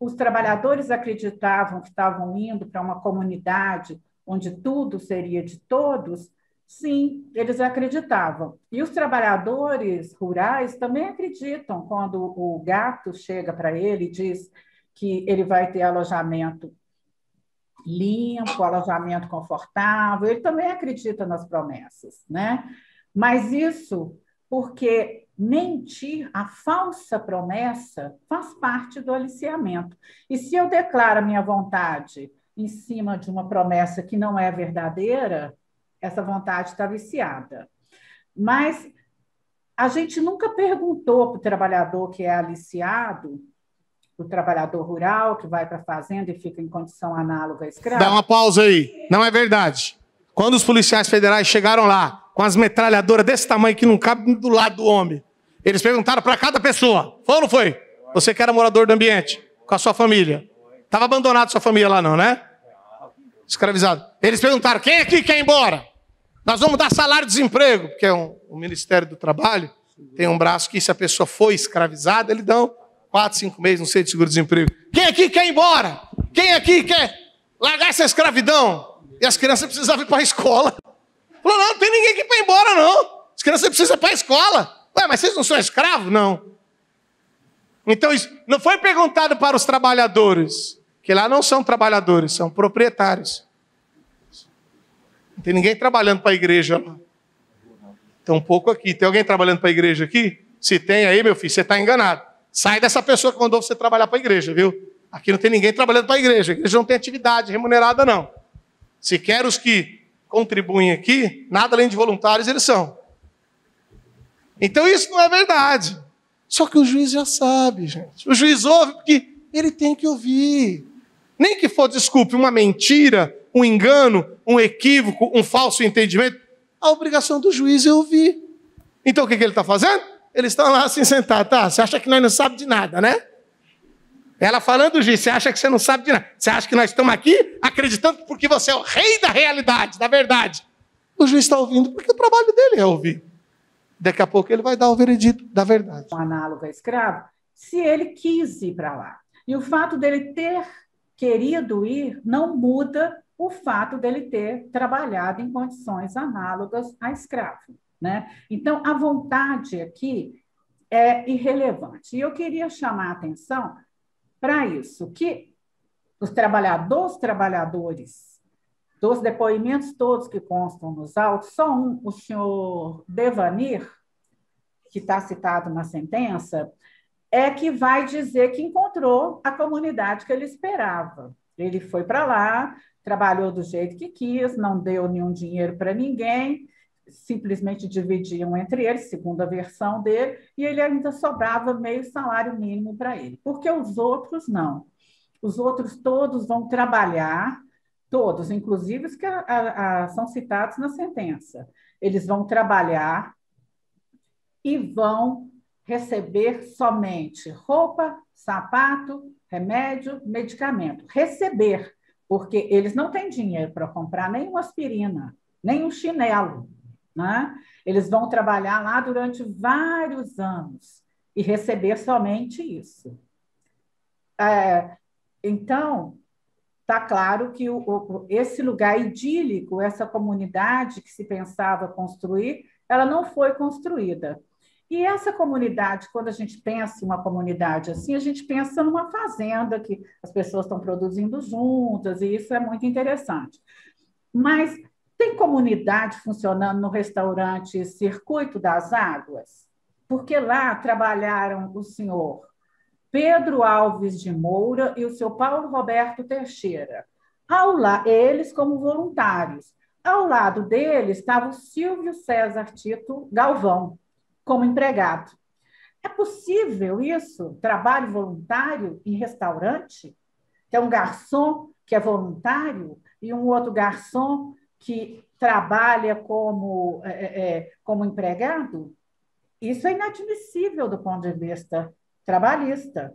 os trabalhadores acreditavam que estavam indo para uma comunidade onde tudo seria de todos, sim, eles acreditavam. E os trabalhadores rurais também acreditam quando o gato chega para ele e diz que ele vai ter alojamento limpo, alojamento confortável, ele também acredita nas promessas, né? Mas isso porque mentir, a falsa promessa, faz parte do aliciamento. E se eu declaro a minha vontade em cima de uma promessa que não é verdadeira, essa vontade está viciada. Mas a gente nunca perguntou para o trabalhador que é aliciado, o trabalhador rural que vai para a fazenda e fica em condição análoga à escrava. Dá uma pausa aí. Não é verdade. Quando os policiais federais chegaram lá, com as metralhadoras desse tamanho que não cabe do lado do homem, eles perguntaram para cada pessoa: foi ou não foi? Você que era morador do ambiente, com a sua família. Estava abandonado sua família lá, não, né? Escravizado. Eles perguntaram: quem aqui quer ir embora? Nós vamos dar salário-desemprego, porque é um, o Ministério do Trabalho tem um braço que, se a pessoa for escravizada, eles dão quatro, cinco meses, não sei, de seguro-desemprego. Quem aqui quer ir embora? Quem aqui quer largar essa escravidão? E as crianças precisavam ir para a escola. Falou, não, não tem ninguém que ir embora, não. As crianças precisam ir para a escola. Ué, mas vocês não são escravos? Não. Então, isso não foi perguntado para os trabalhadores, que lá não são trabalhadores, são proprietários. Não tem ninguém trabalhando para a igreja lá. Tem um pouco aqui. Tem alguém trabalhando para a igreja aqui? Se tem aí, meu filho, você está enganado. Sai dessa pessoa que mandou você trabalhar para a igreja, viu? Aqui não tem ninguém trabalhando para a igreja. A igreja não tem atividade remunerada, não. Se quer os que contribuem aqui, nada além de voluntários eles são. Então isso não é verdade. Só que o juiz já sabe, gente. O juiz ouve porque ele tem que ouvir. Nem que for, desculpe, uma mentira, um engano, um equívoco, um falso entendimento. A obrigação do juiz é ouvir. Então o que, que ele tá está fazendo? Eles estão lá assim sentados. Tá? Você acha que nós não sabemos de nada, né? Ela falando, juiz, você acha que você não sabe de nada. Você acha que nós estamos aqui acreditando porque você é o rei da realidade, da verdade. O juiz está ouvindo porque o trabalho dele é ouvir. Daqui a pouco ele vai dar o veredito da verdade. Um análogo a escravo, se ele quis ir para lá. E o fato dele ter querido ir não muda o fato dele ter trabalhado em condições análogas a escravo. Né? Então, a vontade aqui é irrelevante. E eu queria chamar a atenção para isso, que os trabalhadores, trabalhadores dos depoimentos todos que constam nos autos, só um, o senhor Devanir, que está citado na sentença, é que vai dizer que encontrou a comunidade que ele esperava. Ele foi para lá, trabalhou do jeito que quis, não deu nenhum dinheiro para ninguém, simplesmente dividiam entre eles, segundo a versão dele, e ele ainda sobrava meio salário mínimo para ele, porque os outros não. Os outros todos vão trabalhar todos, inclusive os que a, a, a, são citados na sentença. Eles vão trabalhar e vão receber somente roupa, sapato, remédio, medicamento. Receber, porque eles não têm dinheiro para comprar nem uma aspirina, nem um chinelo. Né? Eles vão trabalhar lá durante vários anos e receber somente isso. É, então, está claro que o, o, esse lugar idílico, essa comunidade que se pensava construir, ela não foi construída. E essa comunidade, quando a gente pensa em uma comunidade assim, a gente pensa numa fazenda que as pessoas estão produzindo juntas, e isso é muito interessante. Mas tem comunidade funcionando no restaurante Circuito das Águas? Porque lá trabalharam o senhor Pedro Alves de Moura e o seu Paulo Roberto Teixeira. Ao la... Eles como voluntários. Ao lado dele estava o Silvio César Tito Galvão, como empregado. É possível isso? Trabalho voluntário em restaurante? Tem é um garçom que é voluntário e um outro garçom que trabalha como, é, é, é como empregado? Isso é inadmissível do ponto de vista trabalhista.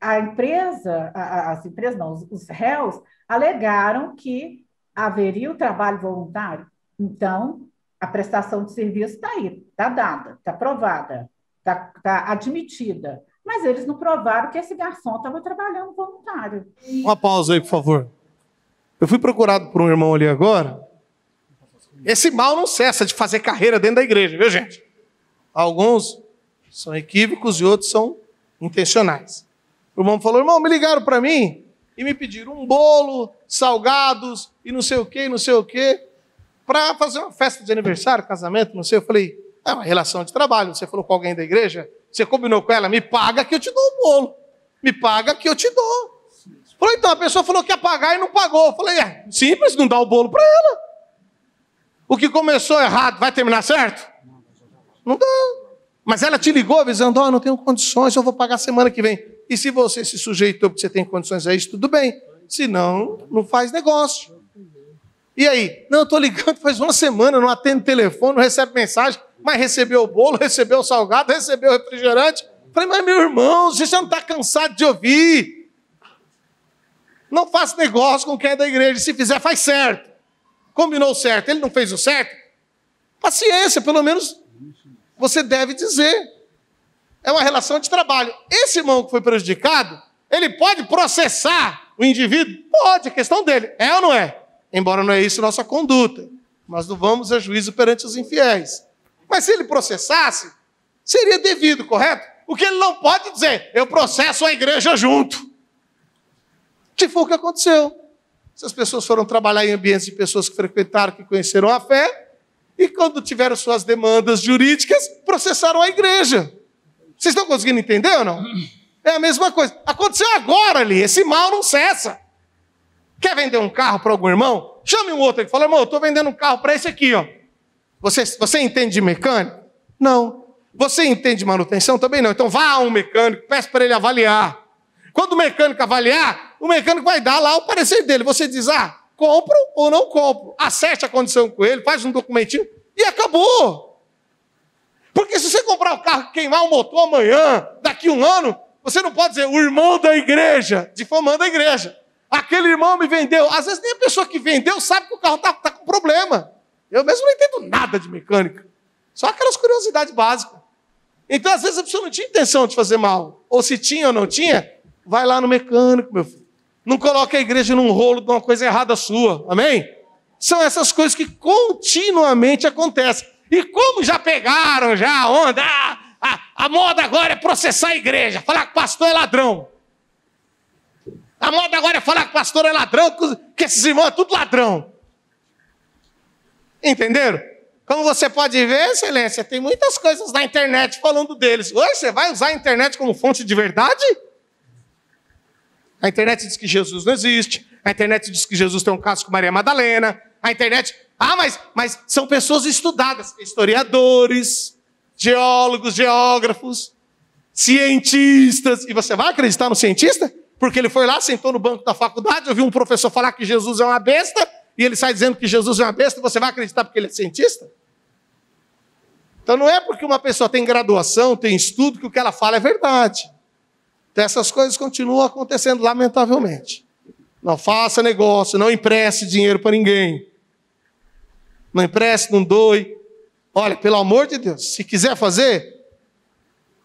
A empresa, as empresas não, os, os réus alegaram que haveria o trabalho voluntário. Então, a prestação de serviço está aí, está dada, está provada, está tá admitida. Mas eles não provaram que esse garçom estava trabalhando voluntário. Uma pausa aí, por favor. Eu fui procurado por um irmão ali agora. Esse mal não cessa de fazer carreira dentro da igreja, viu, gente? Alguns são equívocos e outros são intencionais. O irmão falou: irmão, me ligaram para mim e me pediram um bolo, salgados e não sei o que, não sei o que, para fazer uma festa de aniversário, casamento, não sei. Eu falei: é uma relação de trabalho. Você falou com alguém da igreja, você combinou com ela, me paga que eu te dou o um bolo, me paga que eu te dou. Falou, então, a pessoa falou que ia pagar e não pagou. Eu falei, é simples, não dá o bolo para ela. O que começou errado vai terminar certo? Não dá. Mas ela te ligou avisando: Ó, oh, não tenho condições, eu vou pagar semana que vem. E se você se sujeitou porque você tem condições a é isso, tudo bem. Se não, não faz negócio. E aí? Não, eu estou ligando faz uma semana, não atendo telefone, não recebo mensagem, mas recebeu o bolo, recebeu o salgado, recebeu o refrigerante. Falei, mas meu irmão, você já não está cansado de ouvir? Não faça negócio com quem é da igreja. Se fizer, faz certo. Combinou certo. Ele não fez o certo? Paciência, pelo menos você deve dizer. É uma relação de trabalho. Esse irmão que foi prejudicado, ele pode processar o indivíduo? Pode, é questão dele. É ou não é? Embora não é isso nossa conduta. Nós não vamos a juízo perante os infiéis. Mas se ele processasse, seria devido, correto? O que ele não pode dizer, eu processo a igreja junto. Que foi o que aconteceu. Essas pessoas foram trabalhar em ambientes de pessoas que frequentaram, que conheceram a fé, e quando tiveram suas demandas jurídicas, processaram a igreja. Vocês estão conseguindo entender ou não? É a mesma coisa. Aconteceu agora ali, esse mal não cessa. Quer vender um carro para algum irmão? Chame um outro e fala: irmão, eu estou vendendo um carro para esse aqui, ó. Você, você entende de mecânico? Não. Você entende de manutenção? Também não. Então vá a um mecânico, peça para ele avaliar. Quando o mecânico avaliar, o mecânico vai dar lá o parecer dele. Você diz: ah, compro ou não compro. Acerte a condição com ele, faz um documentinho e acabou. Porque se você comprar o um carro queimar o motor amanhã, daqui um ano, você não pode dizer o irmão da igreja, difamando a igreja. Aquele irmão me vendeu. Às vezes nem a pessoa que vendeu sabe que o carro está tá com problema. Eu mesmo não entendo nada de mecânica. Só aquelas curiosidades básicas. Então, às vezes, a pessoa não tinha intenção de fazer mal. Ou se tinha ou não tinha, vai lá no mecânico, meu filho. Não coloque a igreja num rolo de uma coisa errada sua. Amém? São essas coisas que continuamente acontecem. E como já pegaram já a onda, ah, a, a moda agora é processar a igreja, falar que o pastor é ladrão. A moda agora é falar que o pastor é ladrão, que esses irmãos é tudo ladrão. Entenderam? Como você pode ver, excelência, tem muitas coisas na internet falando deles. Hoje você vai usar a internet como fonte de verdade? A internet diz que Jesus não existe. A internet diz que Jesus tem um caso com Maria Madalena. A internet. Ah, mas, mas são pessoas estudadas, historiadores, geólogos, geógrafos, cientistas. E você vai acreditar no cientista? Porque ele foi lá, sentou no banco da faculdade, ouviu um professor falar que Jesus é uma besta, e ele sai dizendo que Jesus é uma besta, você vai acreditar porque ele é cientista? Então não é porque uma pessoa tem graduação, tem estudo, que o que ela fala é verdade. Então, essas coisas continuam acontecendo, lamentavelmente. Não faça negócio, não empreste dinheiro para ninguém. Não empreste, não doe. Olha, pelo amor de Deus, se quiser fazer,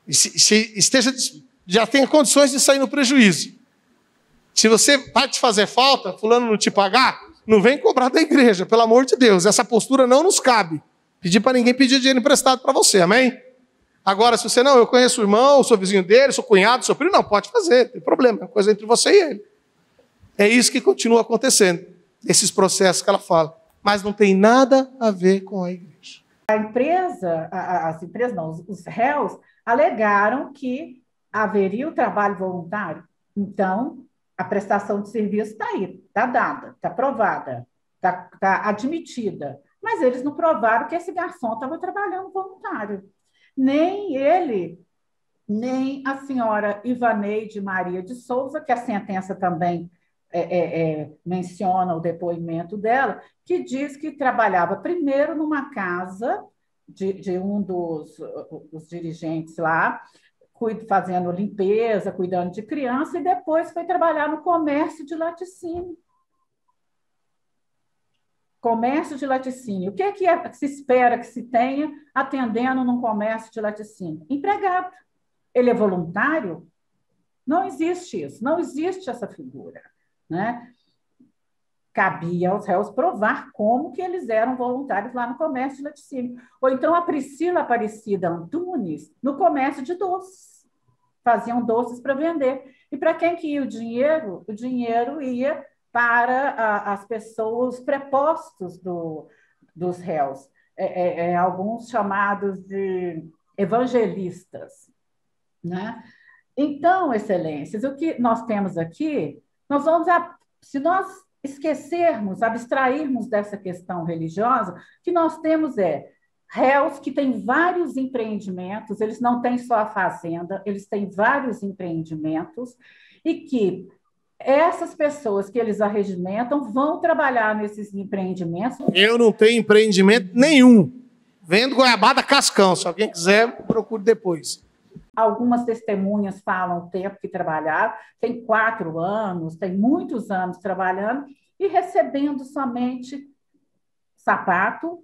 se, se esteja, já tenha condições de sair no prejuízo. Se você vai te fazer falta, fulano não te pagar, não vem cobrar da igreja, pelo amor de Deus. Essa postura não nos cabe. Pedir para ninguém pedir dinheiro emprestado para você, amém? Agora, se você não, eu conheço o irmão, sou vizinho dele, sou cunhado, sou primo, não, pode fazer, tem problema, é coisa entre você e ele. É isso que continua acontecendo, esses processos que ela fala. Mas não tem nada a ver com a igreja. A empresa, as empresas não, os, os réus alegaram que haveria o trabalho voluntário. Então, a prestação de serviço está aí, está dada, está provada, está tá admitida. Mas eles não provaram que esse garçom estava trabalhando voluntário nem ele, nem a senhora Ivaneide Maria de Souza, que a sentença também é, é, é, menciona o depoimento dela, que diz que trabalhava primeiro numa casa de, de um dos, dos dirigentes lá, fazendo limpeza, cuidando de criança, e depois foi trabalhar no comércio de laticínio comércio de laticínio. O que é que, é, se espera que se tenha atendendo num comércio de laticínio? Empregado. Ele é voluntário? Não existe isso, não existe essa figura. Né? Cabia aos réus provar como que eles eram voluntários lá no comércio de laticínio. Ou então a Priscila Aparecida Antunes no comércio de doces. Faziam doces para vender. E para quem que ia o dinheiro? O dinheiro ia para a, as pessoas prepostos do, dos réus, é, é, é, alguns chamados de evangelistas. Né? Então, excelências, o que nós temos aqui, nós vamos, se nós esquecermos, abstrairmos dessa questão religiosa, o que nós temos é réus que têm vários empreendimentos, eles não têm só a fazenda, eles têm vários empreendimentos, e que essas pessoas que eles arregimentam vão trabalhar nesses empreendimentos. Eu não tenho empreendimento nenhum. Vendo goiabada cascão. Se alguém quiser, procure depois. Algumas testemunhas falam o tempo que trabalharam, tem quatro anos, tem muitos anos trabalhando e recebendo somente sapato,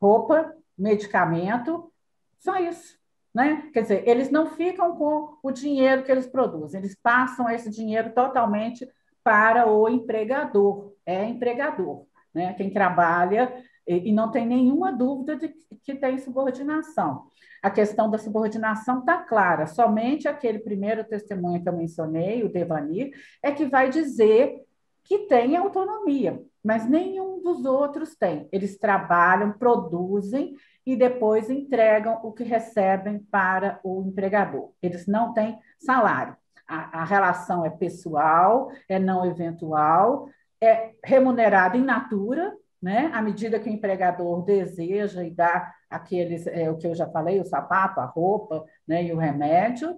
roupa, medicamento, só isso. Né? Quer dizer, eles não ficam com o dinheiro que eles produzem, eles passam esse dinheiro totalmente para o empregador, é empregador, né? quem trabalha e não tem nenhuma dúvida de que tem subordinação. A questão da subordinação está clara, somente aquele primeiro testemunho que eu mencionei, o Devanir, é que vai dizer que tem autonomia, mas nenhum dos outros tem. Eles trabalham, produzem e depois entregam o que recebem para o empregador. Eles não têm salário. A, a relação é pessoal, é não eventual, é remunerada em natura, né? à medida que o empregador deseja e dá aqueles, é, o que eu já falei, o sapato, a roupa né? e o remédio.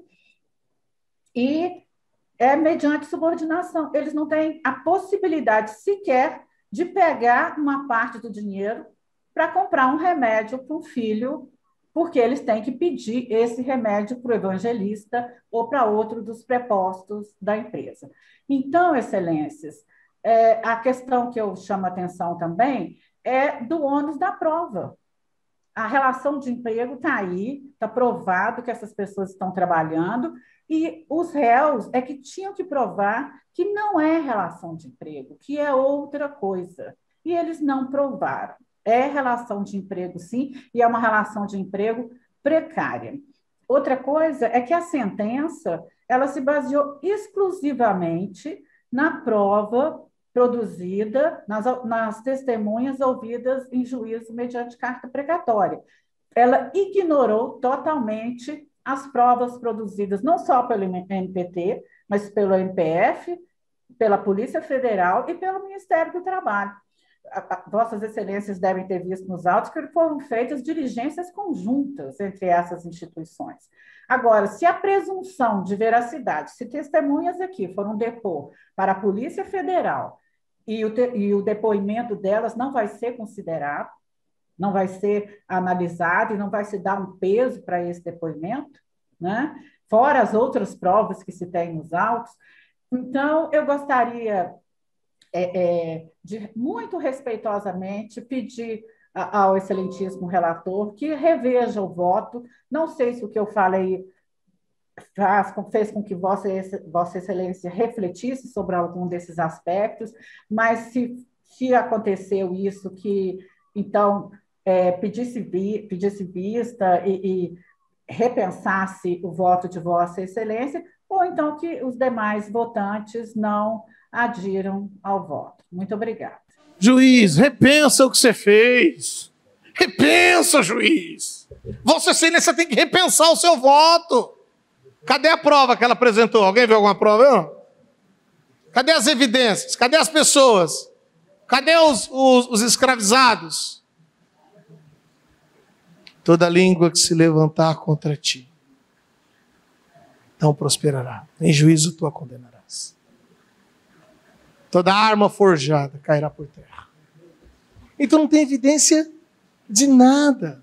E é mediante subordinação. Eles não têm a possibilidade sequer de pegar uma parte do dinheiro para comprar um remédio para um filho, porque eles têm que pedir esse remédio para o evangelista ou para outro dos prepostos da empresa. Então, excelências, é, a questão que eu chamo a atenção também é do ônus da prova. A relação de emprego está aí, está provado que essas pessoas estão trabalhando, e os réus é que tinham que provar que não é relação de emprego, que é outra coisa. E eles não provaram é relação de emprego, sim, e é uma relação de emprego precária. Outra coisa é que a sentença ela se baseou exclusivamente na prova produzida nas, nas testemunhas ouvidas em juízo mediante carta precatória. Ela ignorou totalmente as provas produzidas não só pelo MPT, mas pelo MPF, pela Polícia Federal e pelo Ministério do Trabalho. Vossas Excelências devem ter visto nos autos que foram feitas diligências conjuntas entre essas instituições. Agora, se a presunção de veracidade, se testemunhas aqui foram depor para a Polícia Federal e o, te, e o depoimento delas não vai ser considerado, não vai ser analisado e não vai se dar um peso para esse depoimento, né? fora as outras provas que se tem nos autos. Então, eu gostaria é, é, de, muito respeitosamente pedir a, ao excelentíssimo relator que reveja o voto. Não sei se o que eu falei faz, fez com que Vossa, Vossa Excelência refletisse sobre algum desses aspectos, mas se, se aconteceu isso, que então é, pedisse, vi, pedisse vista e, e repensasse o voto de Vossa Excelência, ou então que os demais votantes não adiram ao voto. Muito obrigada. Juiz, repensa o que você fez. Repensa, juiz. Você, né? você tem que repensar o seu voto. Cadê a prova que ela apresentou? Alguém viu alguma prova? Não? Cadê as evidências? Cadê as pessoas? Cadê os, os, os escravizados? Toda língua que se levantar contra ti não prosperará, em juízo tua condenará. Toda arma forjada cairá por terra. Então não tem evidência de nada.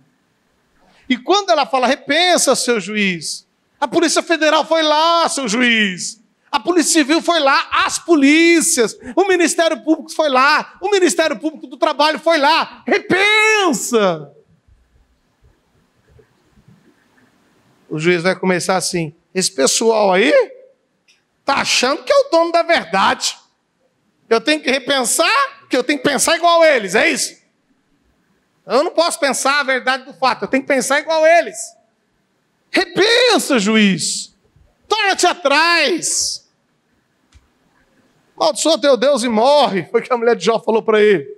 E quando ela fala, repensa, seu juiz, a Polícia Federal foi lá, seu juiz. A Polícia Civil foi lá, as polícias, o Ministério Público foi lá, o Ministério Público do Trabalho foi lá. Repensa! O juiz vai começar assim: esse pessoal aí tá achando que é o dono da verdade. Eu tenho que repensar, que eu tenho que pensar igual eles, é isso? Eu não posso pensar a verdade do fato, eu tenho que pensar igual eles. Repensa, juiz. Torna-te atrás. Maldiçoa teu Deus e morre. Foi o que a mulher de Jó falou para ele.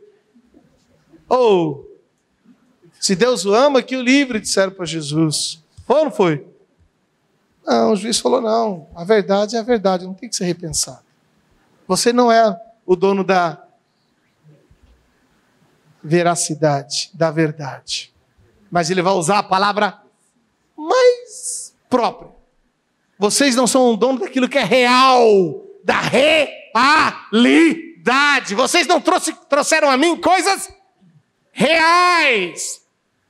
Ou, oh, se Deus o ama, que o livre, disseram para Jesus. Foi ou não foi? Não, o juiz falou: não, a verdade é a verdade, não tem que ser repensado. Você não é o dono da veracidade, da verdade. Mas ele vai usar a palavra mais própria. Vocês não são o dono daquilo que é real, da realidade. Vocês não trouxe, trouxeram a mim coisas reais.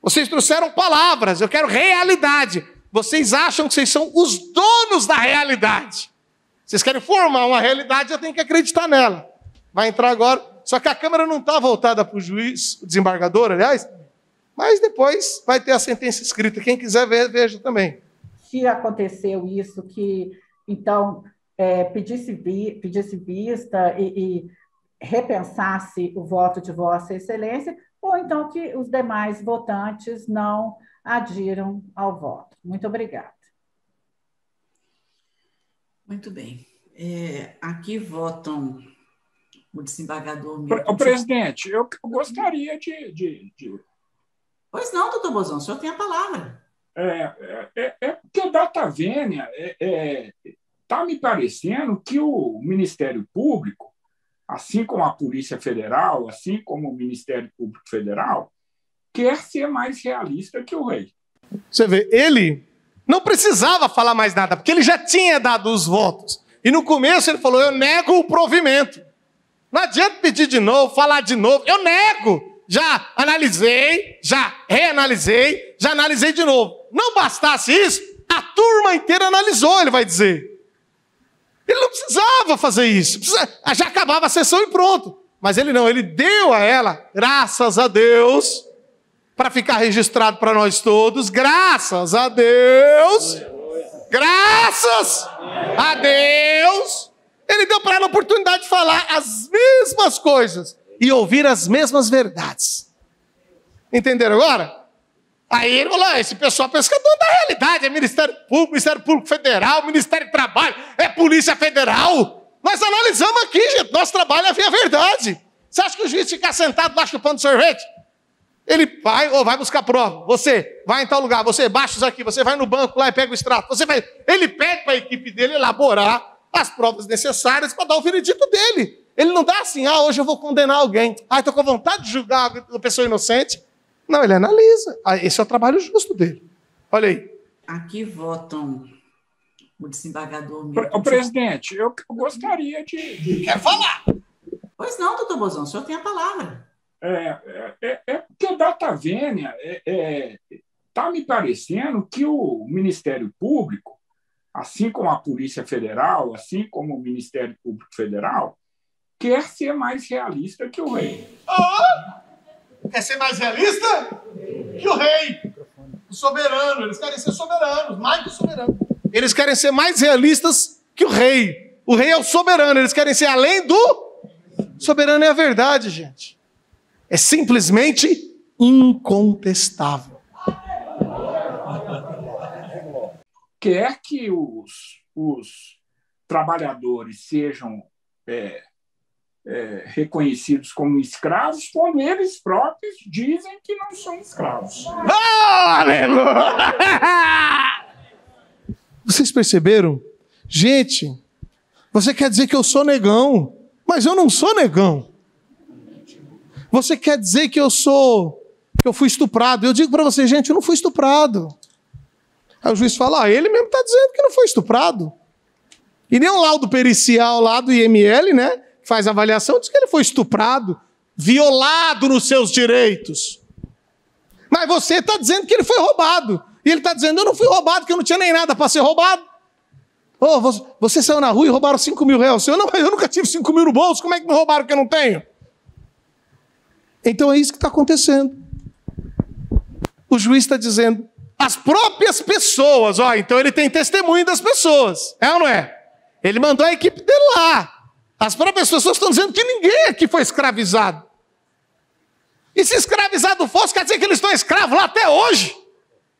Vocês trouxeram palavras, eu quero realidade. Vocês acham que vocês são os donos da realidade. Vocês querem formar uma realidade, eu tenho que acreditar nela vai entrar agora. Só que a Câmara não está voltada para o juiz, o desembargador, aliás, mas depois vai ter a sentença escrita. Quem quiser ver, veja também. Se aconteceu isso, que então é, pedisse, vi, pedisse vista e, e repensasse o voto de Vossa Excelência, ou então que os demais votantes não adiram ao voto. Muito obrigada. Muito bem. É, aqui votam o desembargador O presidente, eu gostaria de, de, de... Pois não, doutor Bozão, o senhor tem a palavra. É, é, é, é porque a data vênia está é, é tá me parecendo que o Ministério Público, assim como a Polícia Federal, assim como o Ministério Público Federal, quer ser mais realista que o rei. Você vê, ele não precisava falar mais nada, porque ele já tinha dado os votos. E no começo ele falou: eu nego o provimento. Não adianta pedir de novo, falar de novo. Eu nego. Já analisei, já reanalisei, já analisei de novo. Não bastasse isso, a turma inteira analisou, ele vai dizer. Ele não precisava fazer isso. Ah, já acabava a sessão e pronto. Mas ele não, ele deu a ela, graças a Deus, para ficar registrado para nós todos, graças a Deus, graças a Deus ele deu para ela a oportunidade de falar as mesmas coisas e ouvir as mesmas verdades. Entenderam agora? Aí ele falou: ah, esse pessoal pescador da realidade, é Ministério Público, Ministério Público Federal, Ministério do Trabalho, é Polícia Federal. Nós analisamos aqui, gente, nosso trabalho é ver a verdade. Você acha que o juiz fica sentado lá chupando sorvete? Ele vai, ou vai buscar prova. Você vai em tal lugar, você baixa isso aqui, você vai no banco lá e pega o extrato. Você vai. Ele pede para a equipe dele elaborar as provas necessárias para dar o veredito dele. Ele não dá assim, ah, hoje eu vou condenar alguém. Ah, estou com vontade de julgar uma pessoa inocente. Não, ele analisa. Ah, esse é o trabalho justo dele. Olha aí. Aqui votam o desembargador. O presidente, eu gostaria de. Quer falar? Pois não, doutor Bozão, o senhor tem a palavra. É, é, é, é porque a data vênia está é, é, tá me parecendo que o Ministério Público assim como a Polícia Federal, assim como o Ministério Público Federal, quer ser mais realista que o rei. Oh! Quer ser mais realista que o rei? O soberano, eles querem ser soberanos, mais que o soberano. Eles querem ser mais realistas que o rei. O rei é o soberano, eles querem ser além do soberano é a verdade, gente. É simplesmente incontestável. quer que os, os trabalhadores sejam é, é, reconhecidos como escravos quando eles próprios dizem que não são escravos. Oh, aleluia! Vocês perceberam? Gente, você quer dizer que eu sou negão, mas eu não sou negão. Você quer dizer que eu sou que eu fui estuprado? Eu digo para você, gente, eu não fui estuprado. Aí o juiz fala: ah, ele mesmo está dizendo que não foi estuprado. E nem o laudo pericial lá do IML, né? Faz avaliação, diz que ele foi estuprado, violado nos seus direitos. Mas você está dizendo que ele foi roubado. E ele está dizendo: eu não fui roubado, que eu não tinha nem nada para ser roubado. Oh, você, você saiu na rua e roubaram 5 mil reais. Eu, não, eu nunca tive 5 mil no bolso, como é que me roubaram que eu não tenho? Então é isso que está acontecendo. O juiz está dizendo: as próprias pessoas, ó, então ele tem testemunho das pessoas, é ou não é? Ele mandou a equipe dele lá. As próprias pessoas estão dizendo que ninguém aqui foi escravizado. E se escravizado fosse, quer dizer que eles estão escravos lá até hoje.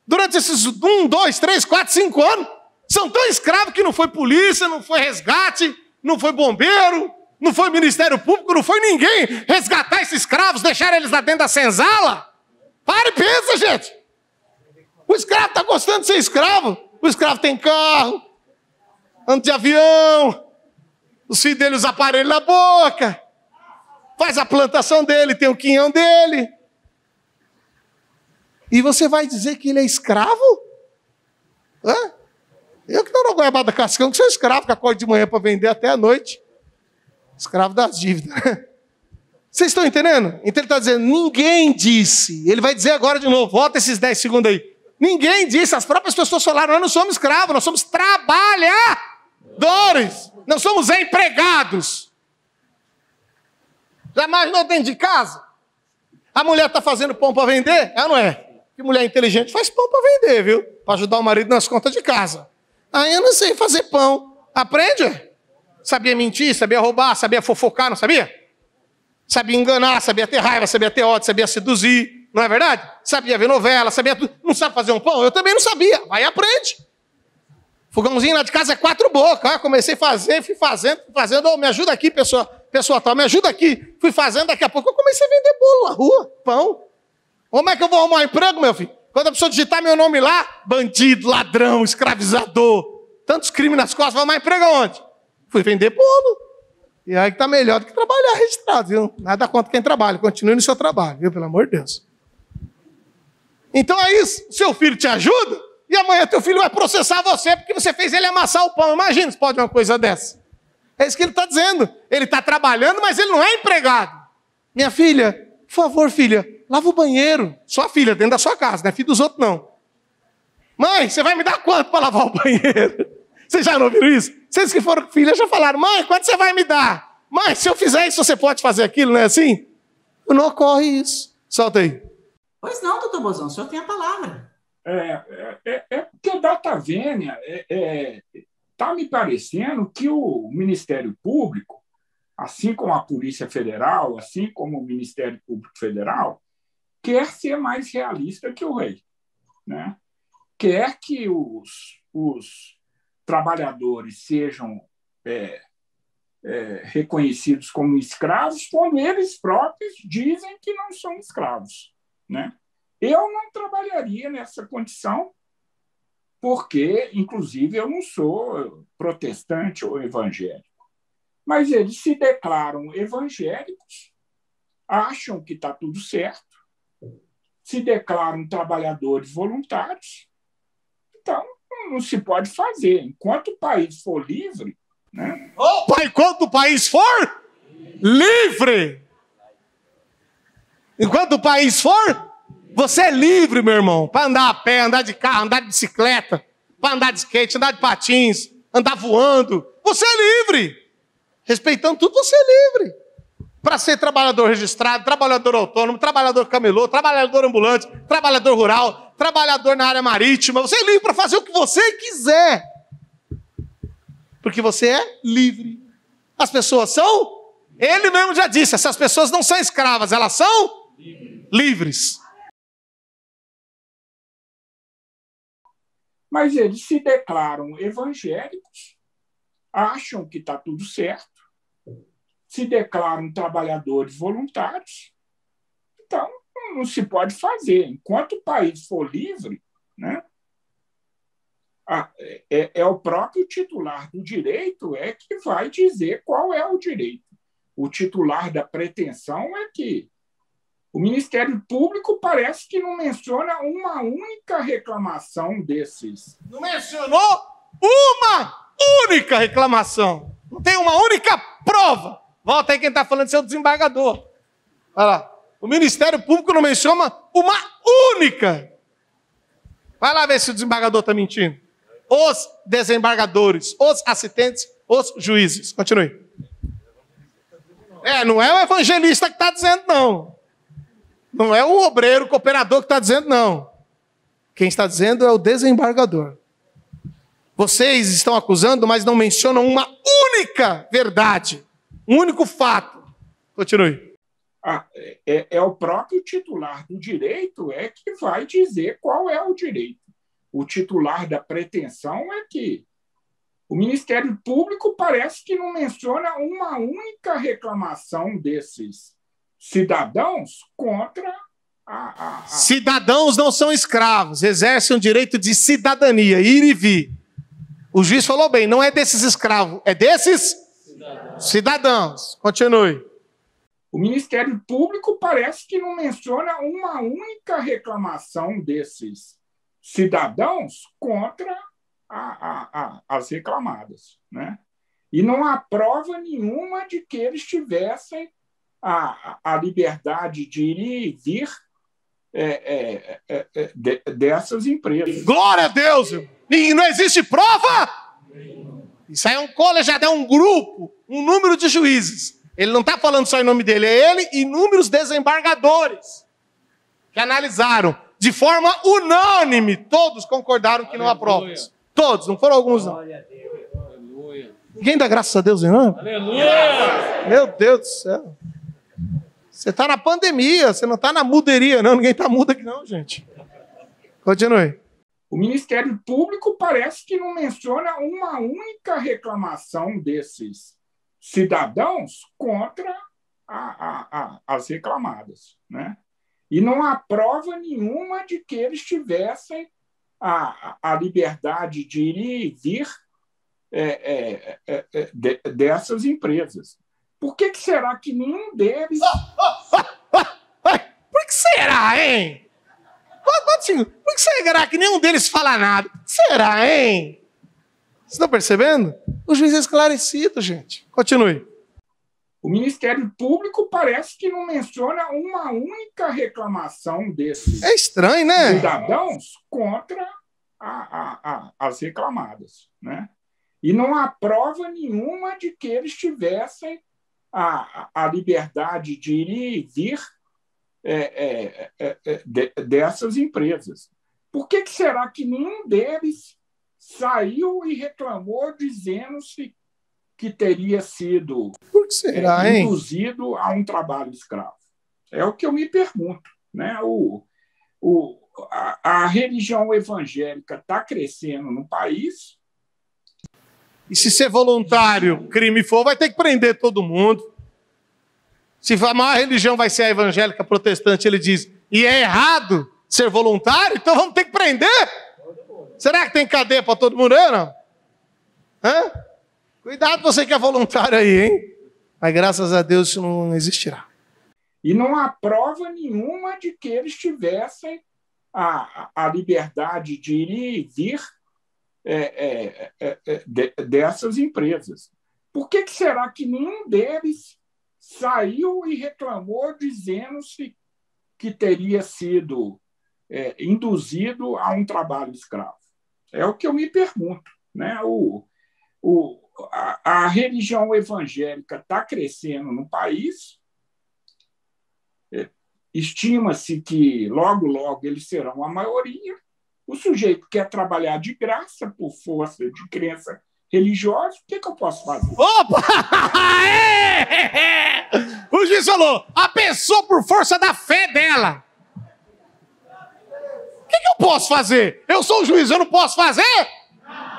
Durante esses um, dois, três, quatro, cinco anos. São tão escravos que não foi polícia, não foi resgate, não foi bombeiro, não foi Ministério Público, não foi ninguém resgatar esses escravos, deixar eles lá dentro da senzala. Para e pensa, gente. O escravo está gostando de ser escravo. O escravo tem carro, anda de avião, os filhos dele usam aparelhos na boca, faz a plantação dele, tem o quinhão dele. E você vai dizer que ele é escravo? Hã? Eu que estou na goiabada cascão, que sou escravo, que acorde de manhã para vender até a noite. Escravo das dívidas. (laughs) Vocês estão entendendo? Então ele está dizendo, ninguém disse. Ele vai dizer agora de novo, volta esses 10 segundos aí. Ninguém disse, as próprias pessoas falaram: nós não somos escravos, nós somos trabalhadores, não somos empregados. Já imaginou dentro de casa? A mulher está fazendo pão para vender? Ela é não é. Que mulher inteligente faz pão para vender, viu? Para ajudar o marido nas contas de casa. Aí eu não sei fazer pão. Aprende? Sabia mentir, sabia roubar, sabia fofocar, não sabia? Sabia enganar, sabia ter raiva, sabia ter ódio, sabia seduzir. Não é verdade? Sabia ver novela, sabia tudo. Não sabe fazer um pão? Eu também não sabia. Vai e aprende. Fogãozinho lá de casa é quatro bocas. Ah, comecei a fazer, fui fazendo, fui fazendo. Oh, me ajuda aqui, pessoa, pessoa tal, me ajuda aqui. Fui fazendo, daqui a pouco eu comecei a vender bolo na rua, pão. Como é que eu vou arrumar um emprego, meu filho? Quando a pessoa digitar meu nome lá, bandido, ladrão, escravizador, tantos crimes nas costas, Vou arrumar emprego aonde? Fui vender bolo. E aí que tá melhor do que trabalhar registrado, viu? Nada contra quem trabalha, continue no seu trabalho, viu? Pelo amor de Deus. Então aí é seu filho te ajuda e amanhã teu filho vai processar você porque você fez ele amassar o pão. Imagina se pode uma coisa dessa. É isso que ele está dizendo. Ele está trabalhando, mas ele não é empregado. Minha filha, por favor, filha, lava o banheiro. Sua filha, dentro da sua casa, não é filho dos outros, não. Mãe, você vai me dar quanto para lavar o banheiro? (laughs) Vocês já não ouviram isso? Vocês que foram filha já falaram, mãe, quanto você vai me dar? Mãe, se eu fizer isso, você pode fazer aquilo, não é assim? Não ocorre isso. Solta aí. Pois não, doutor Bozão, o senhor tem a palavra. É, é, é, é porque o Data Vênia está é, é tá me parecendo que o Ministério Público, assim como a Polícia Federal, assim como o Ministério Público Federal, quer ser mais realista que o rei. Né? Quer que os, os trabalhadores sejam é, é, reconhecidos como escravos quando eles próprios dizem que não são escravos. Né? Eu não trabalharia nessa condição, porque, inclusive, eu não sou protestante ou evangélico. Mas eles se declaram evangélicos, acham que está tudo certo, se declaram trabalhadores voluntários. Então, não se pode fazer. Enquanto o país for livre. Né? Opa, enquanto o país for livre! Enquanto o país for, você é livre, meu irmão, para andar a pé, andar de carro, andar de bicicleta, para andar de skate, andar de patins, andar voando. Você é livre. Respeitando tudo, você é livre. Para ser trabalhador registrado, trabalhador autônomo, trabalhador camelô, trabalhador ambulante, trabalhador rural, trabalhador na área marítima, você é livre para fazer o que você quiser. Porque você é livre. As pessoas são, ele mesmo já disse, essas pessoas não são escravas, elas são Livres. Mas eles se declaram evangélicos, acham que está tudo certo, se declaram trabalhadores voluntários. Então, não se pode fazer. Enquanto o país for livre, né, é, é, o próprio titular do direito é que vai dizer qual é o direito. O titular da pretensão é que o Ministério Público parece que não menciona uma única reclamação desses. Não mencionou uma única reclamação. Não tem uma única prova. Volta aí quem está falando, seu desembargador. Olha lá. O Ministério Público não menciona uma única. Vai lá ver se o desembargador está mentindo. Os desembargadores, os assistentes, os juízes. Continue. É, não é o evangelista que está dizendo, não. Não é o obreiro, o cooperador que está dizendo, não. Quem está dizendo é o desembargador. Vocês estão acusando, mas não mencionam uma única verdade, um único fato. Continue. Ah, é, é, o próprio titular do direito é que vai dizer qual é o direito. O titular da pretensão é que o Ministério Público parece que não menciona uma única reclamação desses cidadãos contra a, a, a... Cidadãos não são escravos, exercem o direito de cidadania, ir e vir. O juiz falou bem, não é desses escravos, é desses cidadãos. cidadãos. Continue. O Ministério Público parece que não menciona uma única reclamação desses cidadãos contra a, a, a, as reclamadas. Né? E não há prova nenhuma de que eles tivessem a, a liberdade de ir e vir é, é, é, é, de, dessas empresas. Glória a Deus! E não existe prova! Isso aí é um colegiado, é um grupo, um número de juízes. Ele não está falando só em nome dele, é ele e inúmeros desembargadores que analisaram de forma unânime. Todos concordaram que Aleluia. não há provas. Todos, não foram alguns, não. Ninguém dá graças a Deus, não? Aleluia! Meu Deus do céu. Você está na pandemia, você não está na muderia, não. Ninguém está muda aqui, não, gente. Continue. O Ministério Público parece que não menciona uma única reclamação desses cidadãos contra a, a, a, as reclamadas. Né? E não há prova nenhuma de que eles tivessem a, a liberdade de ir e vir é, é, é, é dessas empresas. Por que, que será que nenhum deles. Ah, ah, ah, por que será, hein? Assim, por que será que nenhum deles fala nada? será, hein? Vocês estão percebendo? O juiz é esclarecido, gente. Continue. O Ministério Público parece que não menciona uma única reclamação desses é estranho, né? cidadãos contra a, a, a, as reclamadas. Né? E não há prova nenhuma de que eles tivessem a, a liberdade de ir e vir é, é, é, é, de, dessas empresas. Por que, que será que nenhum deles saiu e reclamou dizendo-se que teria sido será, é, induzido a um trabalho escravo? É o que eu me pergunto. Né? O, o, a, a religião evangélica está crescendo no país, e se ser voluntário crime for, vai ter que prender todo mundo. Se a maior religião vai ser a evangélica protestante, ele diz, e é errado ser voluntário, então vamos ter que prender? Será que tem cadeia para todo mundo, não? Hã? Cuidado você que é voluntário aí, hein? Mas graças a Deus isso não existirá. E não há prova nenhuma de que eles tivessem a, a liberdade de ir e vir é é, é, é, de, dessas empresas. Por que, que será que nenhum deles saiu e reclamou dizendo-se que teria sido é, induzido a um trabalho escravo. É o que eu me pergunto. Né? O, o, a, a religião evangélica está crescendo no país. É, estima-se que logo, logo eles serão a maioria. O sujeito quer trabalhar de graça por força de crença religiosa, o que, é que eu posso fazer? Opa! (laughs) É, é, é. o juiz falou: a pessoa por força da fé dela. O que, é que eu posso fazer? Eu sou o juiz, eu não posso fazer?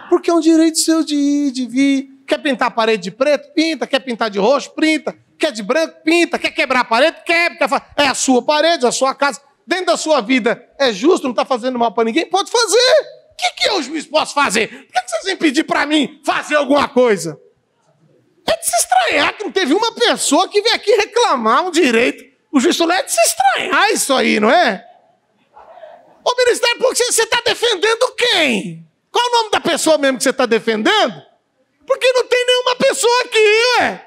Porque é um direito seu de ir, de vir. Quer pintar a parede de preto? Pinta. Quer pintar de roxo? Pinta. Quer de branco? Pinta. Quer quebrar a parede? Quebra. É a sua parede, é a sua casa dentro da sua vida é justo, não está fazendo mal para ninguém, pode fazer. O que, que eu, juiz, posso fazer? Por que, que vocês vêm pedir para mim fazer alguma coisa? É de se estranhar que não teve uma pessoa que veio aqui reclamar um direito. O juiz falou, é de se estranhar isso aí, não é? Ô Ministério é que você está defendendo quem? Qual o nome da pessoa mesmo que você está defendendo? Porque não tem nenhuma pessoa aqui, ué.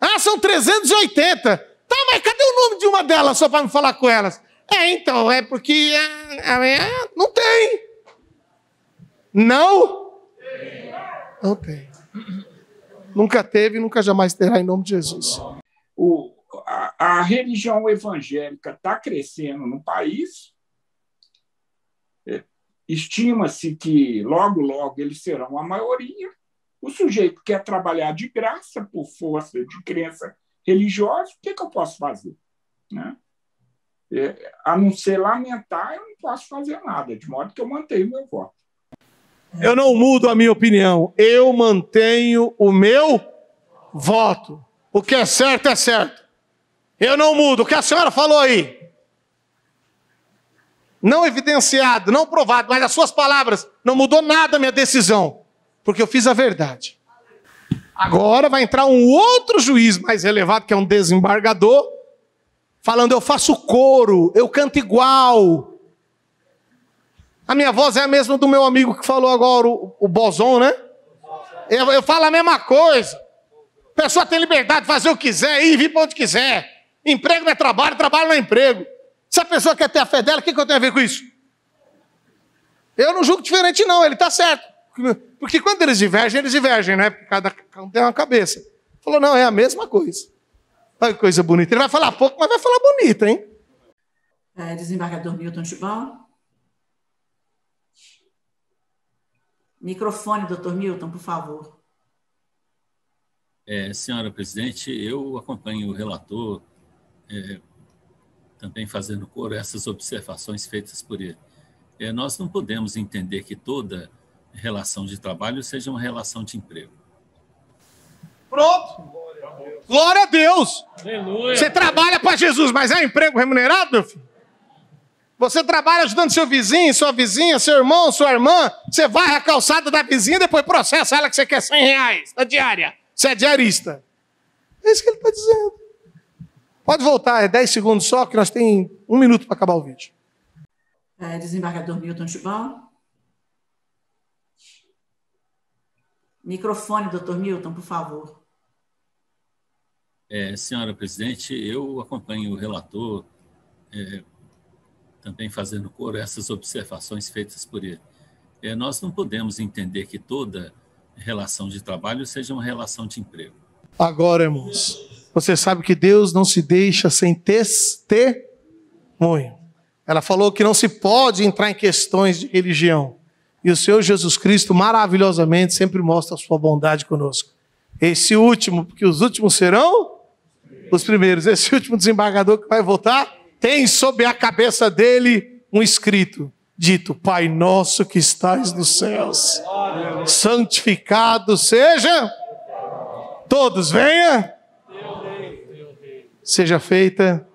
Ah, são 380. Tá, mas cadê o nome de uma delas só para me falar com elas? É, então, é porque é, é, é, não tem. Não? Não tem. Nunca teve, nunca jamais terá, em nome de Jesus. O, a, a religião evangélica está crescendo no país. Estima-se que logo, logo eles serão a maioria. O sujeito quer trabalhar de graça por força de crença religiosa, o que, é que eu posso fazer? Né? É, a não ser lamentar, eu não posso fazer nada, de modo que eu mantenho meu voto. Eu não mudo a minha opinião, eu mantenho o meu voto. O que é certo é certo. Eu não mudo. O que a senhora falou aí? Não evidenciado, não provado, mas as suas palavras não mudou nada a minha decisão, porque eu fiz a verdade. Agora vai entrar um outro juiz mais elevado, que é um desembargador, falando: eu faço coro, eu canto igual. A minha voz é a mesma do meu amigo que falou agora, o, o Bozon, né? Eu, eu falo a mesma coisa. A pessoa tem liberdade de fazer o que quiser, ir e vir para onde quiser. Emprego não é trabalho, trabalho não é emprego. Se a pessoa quer ter a fé dela, o que, que eu tenho a ver com isso? Eu não julgo diferente, não, ele está certo. Porque quando eles divergem, eles divergem, né? Porque cada um tem uma cabeça. Falou, não, é a mesma coisa. Olha que coisa bonita. Ele vai falar pouco, mas vai falar bonito, hein? É, desembargador Milton Tibal. Microfone, doutor Milton, por favor. É, senhora presidente, eu acompanho o relator, é, também fazendo coro essas observações feitas por ele. É, nós não podemos entender que toda relação de trabalho seja uma relação de emprego. Pronto! Glória a Deus. Aleluia. Você trabalha para Jesus, mas é emprego remunerado, meu filho? Você trabalha ajudando seu vizinho, sua vizinha, seu irmão, sua irmã. Você varre a calçada da vizinha, depois processa ela que você quer 100 reais na diária. Você é diarista. É isso que ele está dizendo. Pode voltar, é 10 segundos só, que nós temos um minuto para acabar o vídeo. É, desembargador Milton Tibal. Microfone, doutor Milton, por favor. É, senhora presidente, eu acompanho o relator, é, também fazendo coro essas observações feitas por ele. É, nós não podemos entender que toda relação de trabalho seja uma relação de emprego. Agora, irmãos, você sabe que Deus não se deixa sem testemunho. Ela falou que não se pode entrar em questões de religião. E o Senhor Jesus Cristo, maravilhosamente, sempre mostra a sua bondade conosco. Esse último, porque os últimos serão os primeiros. Esse (laughs) último desembargador que vai voltar tem sobre a cabeça dele um escrito dito: Pai nosso que estais nos céus, santificado seja. Todos venha. Seja feita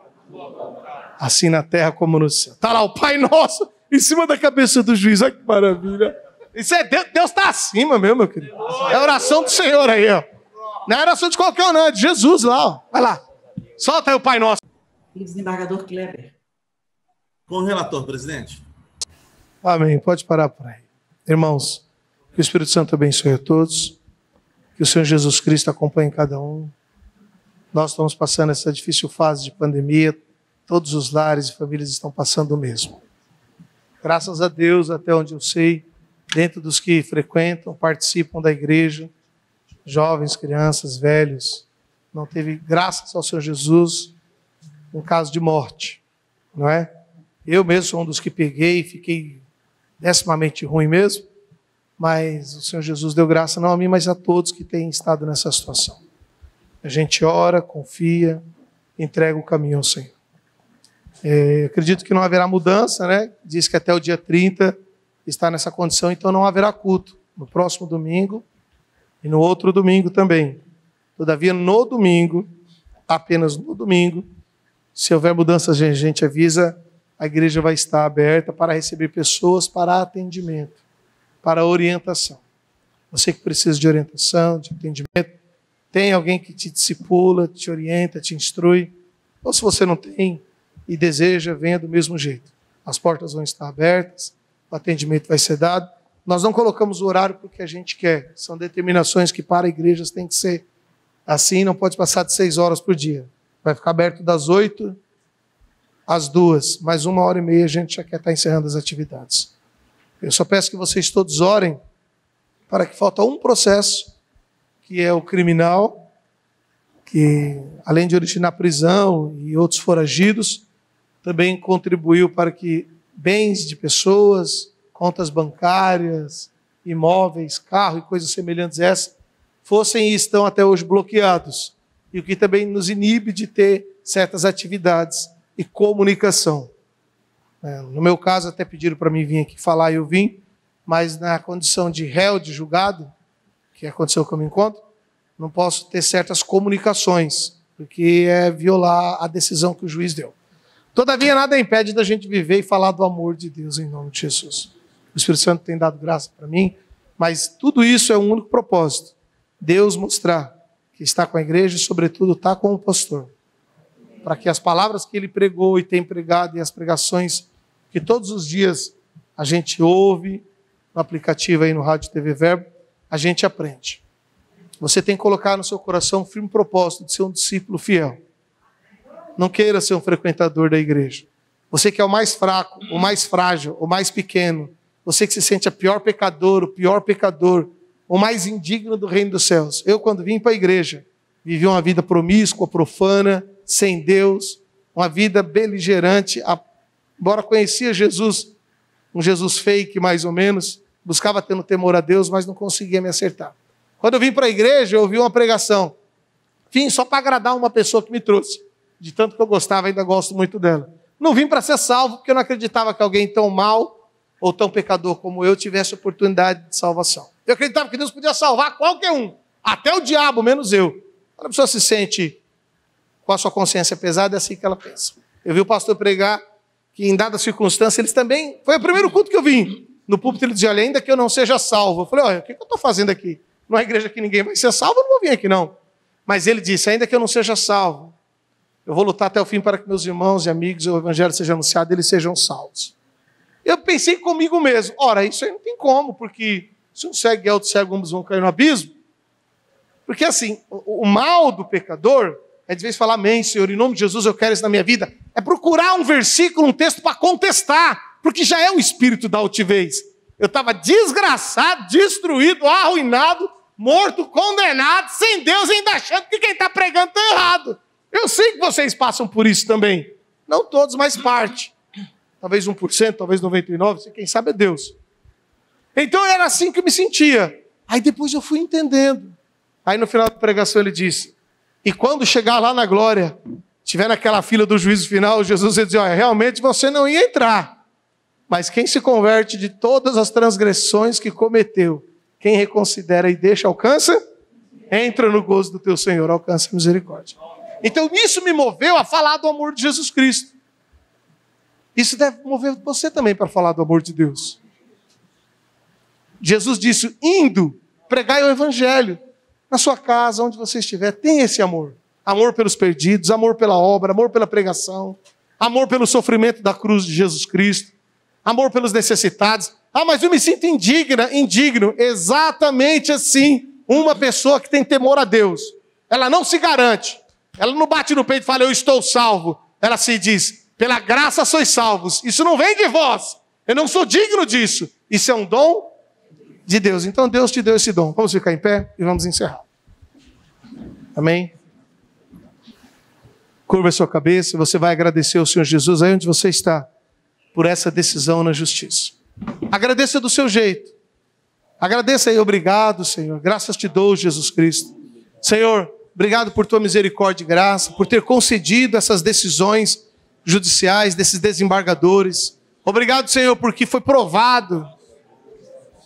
assim na terra como no céu. Tá lá o Pai nosso em cima da cabeça do juiz. Olha que maravilha. Isso é Deus, Deus está acima mesmo, meu querido. É a oração do Senhor aí, ó. Não era assunto de qualquer um, não, é de Jesus lá. Ó. Vai lá. Solta aí o Pai Nosso. desembargador Kleber. Com o relator, presidente. Amém. Pode parar por aí. Irmãos, que o Espírito Santo abençoe a todos. Que o Senhor Jesus Cristo acompanhe cada um. Nós estamos passando essa difícil fase de pandemia. Todos os lares e famílias estão passando o mesmo. Graças a Deus, até onde eu sei, dentro dos que frequentam, participam da igreja, jovens, crianças, velhos, não teve, graças ao Senhor Jesus, um caso de morte, não é? Eu mesmo sou um dos que peguei e fiquei decimamente ruim mesmo, mas o Senhor Jesus deu graça não a mim, mas a todos que têm estado nessa situação. A gente ora, confia, entrega o caminho ao Senhor. É, acredito que não haverá mudança, né? Diz que até o dia 30 está nessa condição, então não haverá culto. No próximo domingo, e no outro domingo também. Todavia, no domingo, apenas no domingo, se houver mudanças, a gente avisa, a igreja vai estar aberta para receber pessoas para atendimento, para orientação. Você que precisa de orientação, de atendimento, tem alguém que te discipula, te orienta, te instrui. Ou se você não tem e deseja, venha do mesmo jeito. As portas vão estar abertas, o atendimento vai ser dado nós não colocamos o horário porque a gente quer. São determinações que para igrejas tem que ser assim, não pode passar de seis horas por dia. Vai ficar aberto das oito às duas, mais uma hora e meia a gente já quer estar encerrando as atividades. Eu só peço que vocês todos orem para que falta um processo, que é o criminal, que além de originar prisão e outros foragidos, também contribuiu para que bens de pessoas, contas bancárias, imóveis, carro e coisas semelhantes a essa, fossem e estão até hoje bloqueados, e o que também nos inibe de ter certas atividades e comunicação. É, no meu caso, até pediram para mim vir aqui falar e eu vim, mas na condição de réu, de julgado, que aconteceu que eu me encontro, não posso ter certas comunicações, porque é violar a decisão que o juiz deu. Todavia, nada impede da gente viver e falar do amor de Deus em nome de Jesus o Espírito Santo tem dado graça para mim, mas tudo isso é um único propósito: Deus mostrar que está com a igreja e, sobretudo, está com o pastor. Para que as palavras que ele pregou e tem pregado e as pregações que todos os dias a gente ouve no aplicativo aí no Rádio TV Verbo, a gente aprende. Você tem que colocar no seu coração um firme propósito de ser um discípulo fiel. Não queira ser um frequentador da igreja. Você que é o mais fraco, o mais frágil, o mais pequeno, você que se sente a pior pecador, o pior pecador, o mais indigno do reino dos céus. Eu, quando vim para a igreja, vivi uma vida promíscua, profana, sem Deus, uma vida beligerante. Embora conhecia Jesus, um Jesus fake mais ou menos, buscava tendo temor a Deus, mas não conseguia me acertar. Quando eu vim para a igreja, eu ouvi uma pregação. Vim só para agradar uma pessoa que me trouxe. De tanto que eu gostava, ainda gosto muito dela. Não vim para ser salvo, porque eu não acreditava que alguém tão mal ou tão pecador como eu tivesse oportunidade de salvação. Eu acreditava que Deus podia salvar qualquer um, até o diabo, menos eu. Quando a pessoa se sente com a sua consciência pesada, é assim que ela pensa. Eu vi o pastor pregar que em dada circunstância eles também. Foi o primeiro culto que eu vim. No púlpito ele dizia, olha, ainda que eu não seja salvo. Eu falei, olha, o que eu estou fazendo aqui? Não é igreja que ninguém vai ser salvo, eu não vou vir aqui não. Mas ele disse, ainda que eu não seja salvo, eu vou lutar até o fim para que meus irmãos e amigos, o evangelho seja anunciado, eles sejam salvos. Eu pensei comigo mesmo, ora, isso aí não tem como, porque se um cego guiar outro cego, ambos vão cair no abismo. Porque assim, o, o mal do pecador é de vez falar, amém, Senhor, em nome de Jesus eu quero isso na minha vida. É procurar um versículo, um texto para contestar, porque já é o espírito da altivez. Eu estava desgraçado, destruído, arruinado, morto, condenado, sem Deus, ainda achando que quem está pregando está errado. Eu sei que vocês passam por isso também. Não todos, mas parte talvez 1%, talvez 99%, quem sabe é Deus. Então era assim que eu me sentia. Aí depois eu fui entendendo. Aí no final da pregação ele disse: E quando chegar lá na glória, tiver naquela fila do juízo final, Jesus ia dizer: Olha, realmente você não ia entrar. Mas quem se converte de todas as transgressões que cometeu, quem reconsidera e deixa, alcança, entra no gozo do teu Senhor, alcança a misericórdia. Então isso me moveu a falar do amor de Jesus Cristo. Isso deve mover você também para falar do amor de Deus. Jesus disse: indo, pregai o evangelho. Na sua casa, onde você estiver, tem esse amor. Amor pelos perdidos, amor pela obra, amor pela pregação, amor pelo sofrimento da cruz de Jesus Cristo, amor pelos necessitados. Ah, mas eu me sinto indigna, indigno. Exatamente assim, uma pessoa que tem temor a Deus. Ela não se garante, ela não bate no peito e fala, eu estou salvo. Ela se diz, pela graça sois salvos. Isso não vem de vós. Eu não sou digno disso. Isso é um dom de Deus. Então Deus te deu esse dom. Vamos ficar em pé e vamos encerrar. Amém? Curva a sua cabeça, você vai agradecer ao Senhor Jesus aí onde você está por essa decisão na justiça. Agradeça do seu jeito. Agradeça aí, obrigado, Senhor. Graças te dou, Jesus Cristo. Senhor, obrigado por tua misericórdia e graça, por ter concedido essas decisões judiciais, desses desembargadores. Obrigado, Senhor, porque foi provado.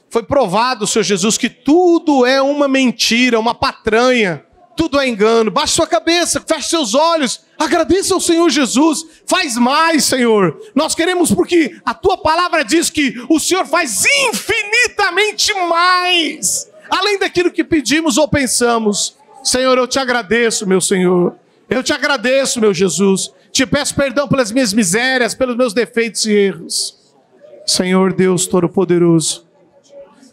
Foi provado, Senhor Jesus, que tudo é uma mentira, uma patranha, tudo é engano. Baixe sua cabeça, feche seus olhos, agradeça ao Senhor Jesus. Faz mais, Senhor. Nós queremos porque a tua palavra diz que o Senhor faz infinitamente mais, além daquilo que pedimos ou pensamos. Senhor, eu te agradeço, meu Senhor. Eu te agradeço, meu Jesus. Te peço perdão pelas minhas misérias, pelos meus defeitos e erros. Senhor Deus Todo-Poderoso,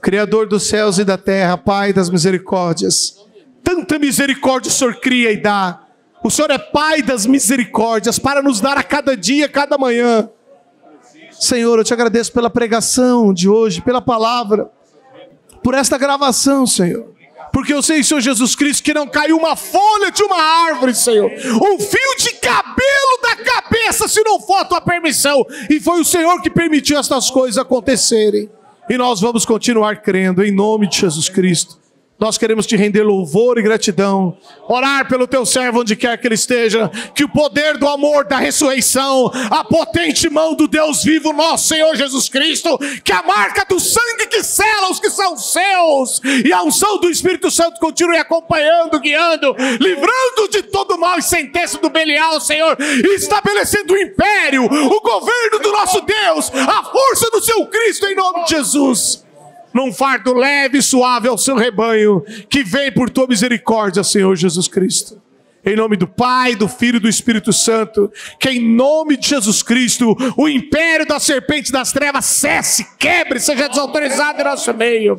Criador dos céus e da terra, Pai das misericórdias, tanta misericórdia o Senhor cria e dá. O Senhor é Pai das misericórdias para nos dar a cada dia, cada manhã. Senhor, eu te agradeço pela pregação de hoje, pela palavra, por esta gravação, Senhor. Porque eu sei, Senhor Jesus Cristo, que não caiu uma folha de uma árvore, Senhor. Um fio de cabelo da cabeça, se não for a tua permissão. E foi o Senhor que permitiu estas coisas acontecerem. E nós vamos continuar crendo em nome de Jesus Cristo. Nós queremos te render louvor e gratidão, orar pelo teu servo onde quer que ele esteja, que o poder do amor, da ressurreição, a potente mão do Deus vivo, nosso Senhor Jesus Cristo, que é a marca do sangue que sela os que são seus, e a unção do Espírito Santo continue acompanhando, guiando, livrando de todo mal e sentença do Belial, Senhor, e estabelecendo o império, o governo do nosso Deus, a força do seu Cristo em nome de Jesus num fardo leve e suave ao seu rebanho, que vem por tua misericórdia, Senhor Jesus Cristo. Em nome do Pai, do Filho e do Espírito Santo, que em nome de Jesus Cristo, o império da serpente das trevas cesse, quebre, seja desautorizado em nosso meio.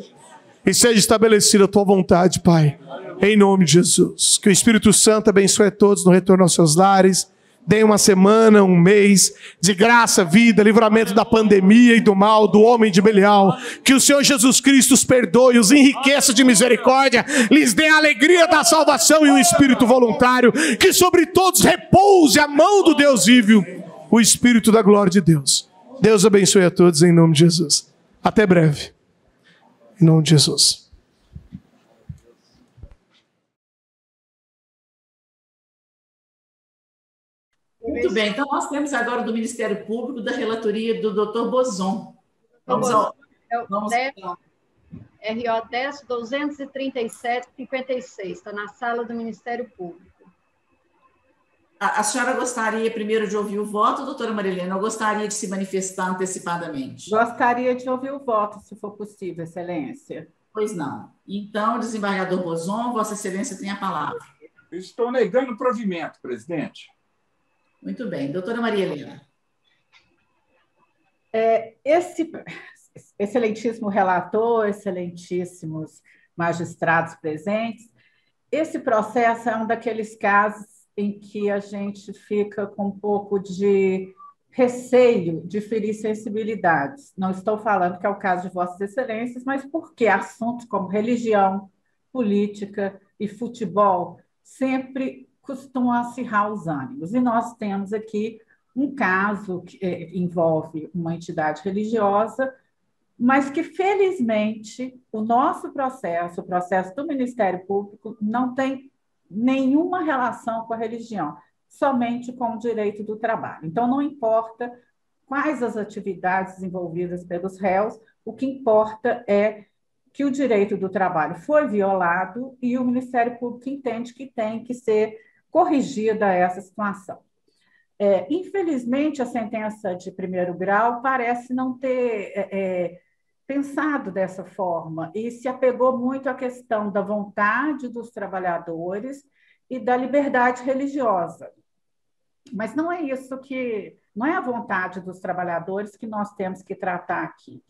E seja estabelecida a tua vontade, Pai. Em nome de Jesus. Que o Espírito Santo abençoe a todos no retorno aos seus lares. Dê uma semana, um mês de graça, vida, livramento da pandemia e do mal, do homem de Belial. Que o Senhor Jesus Cristo os perdoe, os enriqueça de misericórdia, lhes dê a alegria da salvação e um espírito voluntário. Que sobre todos repouse a mão do Deus vivo, o espírito da glória de Deus. Deus abençoe a todos em nome de Jesus. Até breve. Em nome de Jesus. Muito bem, então nós temos agora do Ministério Público, da relatoria do Dr. Bozon. Vamos ao. É vamos ao. RO 10 237 56, está na sala do Ministério Público. A, a, senhora gostaria primeiro de ouvir o voto, doutora Marilena, ou gostaria de se manifestar antecipadamente? Gostaria de ouvir o voto, se for possível, Excelência. Pois não. Então, desembargador Bozon, Vossa Excelência tem a palavra. Estou negando provimento, presidente. Muito bem. Doutora Maria Helena. É, esse excelentíssimo relator, excelentíssimos magistrados presentes, esse processo é um daqueles casos em que a gente fica com um pouco de receio de ferir sensibilidades. Não estou falando que é o caso de Vossas Excelências, mas porque assuntos como religião, política e futebol sempre costumam acirrar os ânimos. E nós temos aqui um caso que é, envolve uma entidade religiosa, mas que, felizmente, o nosso processo, o processo do Ministério Público, não tem nenhuma relação com a religião, somente com o direito do trabalho. Então, não importa quais as atividades envolvidas pelos réus, o que importa é que o direito do trabalho foi violado e o Ministério Público entende que tem que ser corrigida essa situação. É, infelizmente, a sentença de primeiro grau parece não ter é, é, pensado dessa forma e se apegou muito à questão da vontade dos trabalhadores e da liberdade religiosa. Mas não é isso que. Não é a vontade dos trabalhadores que nós temos que tratar aqui.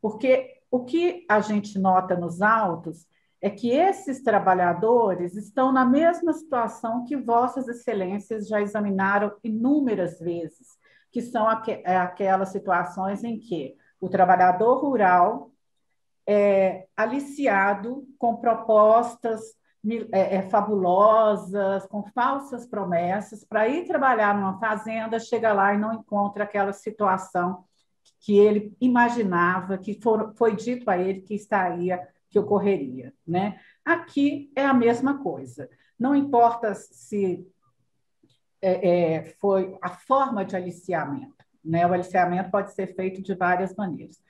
Porque o que a gente nota nos autos é que esses trabalhadores estão na mesma situação que Vossas Excelências já examinaram inúmeras vezes, que são aqu é, aquelas situações em que o trabalhador rural é aliciado com propostas é, é, fabulosas, com falsas promessas, para ir trabalhar numa fazenda, chega lá e não encontra aquela situação que ele imaginava, que for, foi dito a ele que estaria que ocorreria, né? Aqui é a mesma coisa. Não importa se é, é, foi a forma de aliciamento, né? O aliciamento pode ser feito de várias maneiras.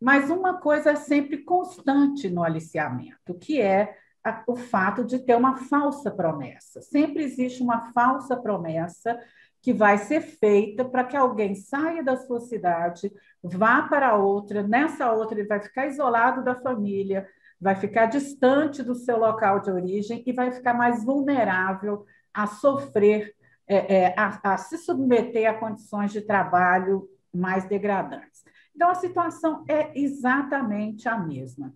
Mas uma coisa é sempre constante no aliciamento, que é a, o fato de ter uma falsa promessa. Sempre existe uma falsa promessa que vai ser feita para que alguém saia da sua cidade, vá para outra, nessa outra ele vai ficar isolado da família, vai ficar distante do seu local de origem e vai ficar mais vulnerável a sofrer, é, é, a, a se submeter a condições de trabalho mais degradantes. Então, a situação é exatamente a mesma.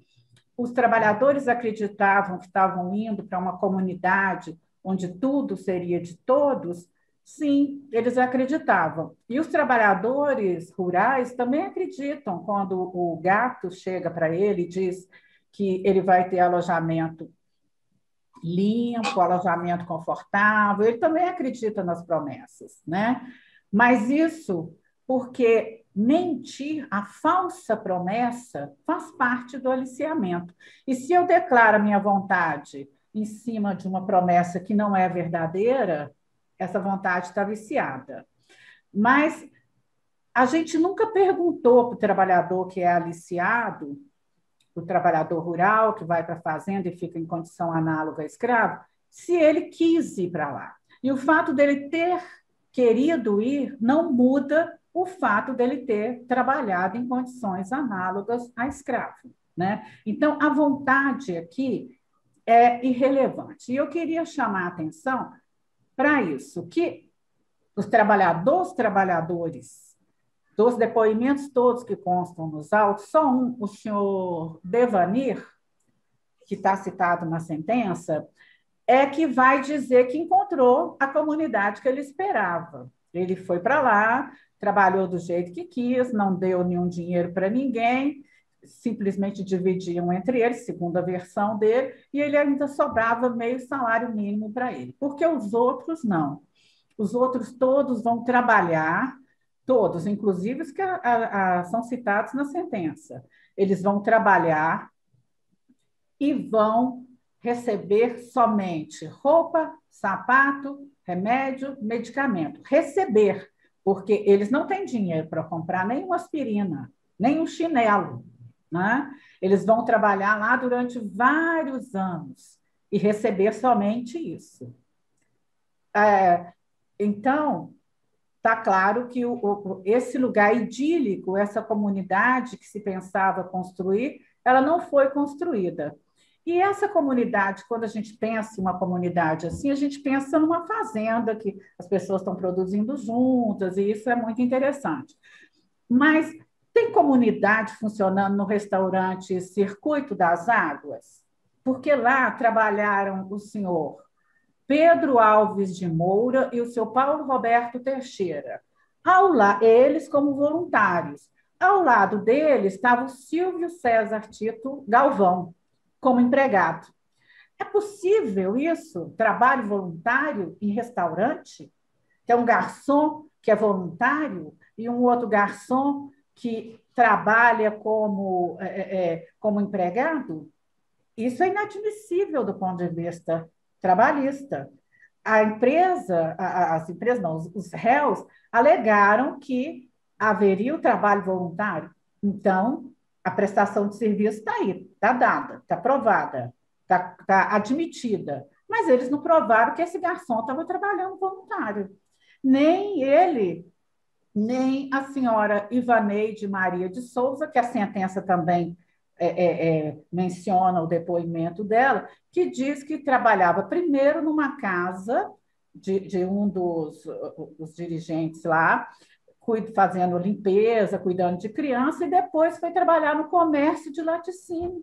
Os trabalhadores acreditavam que estavam indo para uma comunidade onde tudo seria de todos, Sim, eles acreditavam. E os trabalhadores rurais também acreditam quando o gato chega para ele e diz: que ele vai ter alojamento limpo, alojamento confortável. Ele também acredita nas promessas, né? Mas isso porque mentir, a falsa promessa, faz parte do aliciamento. E se eu declaro a minha vontade em cima de uma promessa que não é verdadeira, essa vontade está viciada. Mas a gente nunca perguntou para o trabalhador que é aliciado o trabalhador rural que vai para a fazenda e fica em condição análoga a escravo, se ele quis ir para lá. E o fato dele ter querido ir não muda o fato dele ter trabalhado em condições análogas a escravo. Né? Então, a vontade aqui é irrelevante. E eu queria chamar a atenção para isso, que os trabalhadores, trabalhadores dos depoimentos todos que constam nos autos, só um, o senhor Devanir, que está citado na sentença, é que vai dizer que encontrou a comunidade que ele esperava. Ele foi para lá, trabalhou do jeito que quis, não deu nenhum dinheiro para ninguém, simplesmente dividiam entre eles, segundo a versão dele, e ele ainda sobrava meio salário mínimo para ele, porque os outros não. Os outros todos vão trabalhar Todos, inclusive os que a, a, a, são citados na sentença. Eles vão trabalhar e vão receber somente roupa, sapato, remédio, medicamento. Receber, porque eles não têm dinheiro para comprar nem uma aspirina, nem um chinelo. Né? Eles vão trabalhar lá durante vários anos e receber somente isso. É, então, Está claro que o, o, esse lugar idílico, essa comunidade que se pensava construir, ela não foi construída. E essa comunidade, quando a gente pensa em uma comunidade assim, a gente pensa numa fazenda que as pessoas estão produzindo juntas, e isso é muito interessante. Mas tem comunidade funcionando no restaurante Circuito das Águas? Porque lá trabalharam o senhor Pedro Alves de Moura e o seu Paulo Roberto Teixeira. Ao la... Eles como voluntários. Ao lado dele estava o Silvio César Tito Galvão, como empregado. É possível isso? Trabalho voluntário em restaurante? Tem um garçom que é voluntário e um outro garçom que trabalha como, é, é, é como empregado? Isso é inadmissível do ponto de vista trabalhista. A empresa, as empresas não, os, os réus alegaram que haveria o trabalho voluntário. Então, a prestação de serviço está aí, está dada, está provada, está tá admitida. Mas eles não provaram que esse garçom estava trabalhando voluntário. Nem ele, nem a senhora Ivaneide Maria de Souza, que a é sentença também é, é, é, menciona o depoimento dela, que diz que trabalhava primeiro numa casa de, de um dos, dos dirigentes lá, fazendo limpeza, cuidando de criança, e depois foi trabalhar no comércio de laticínio.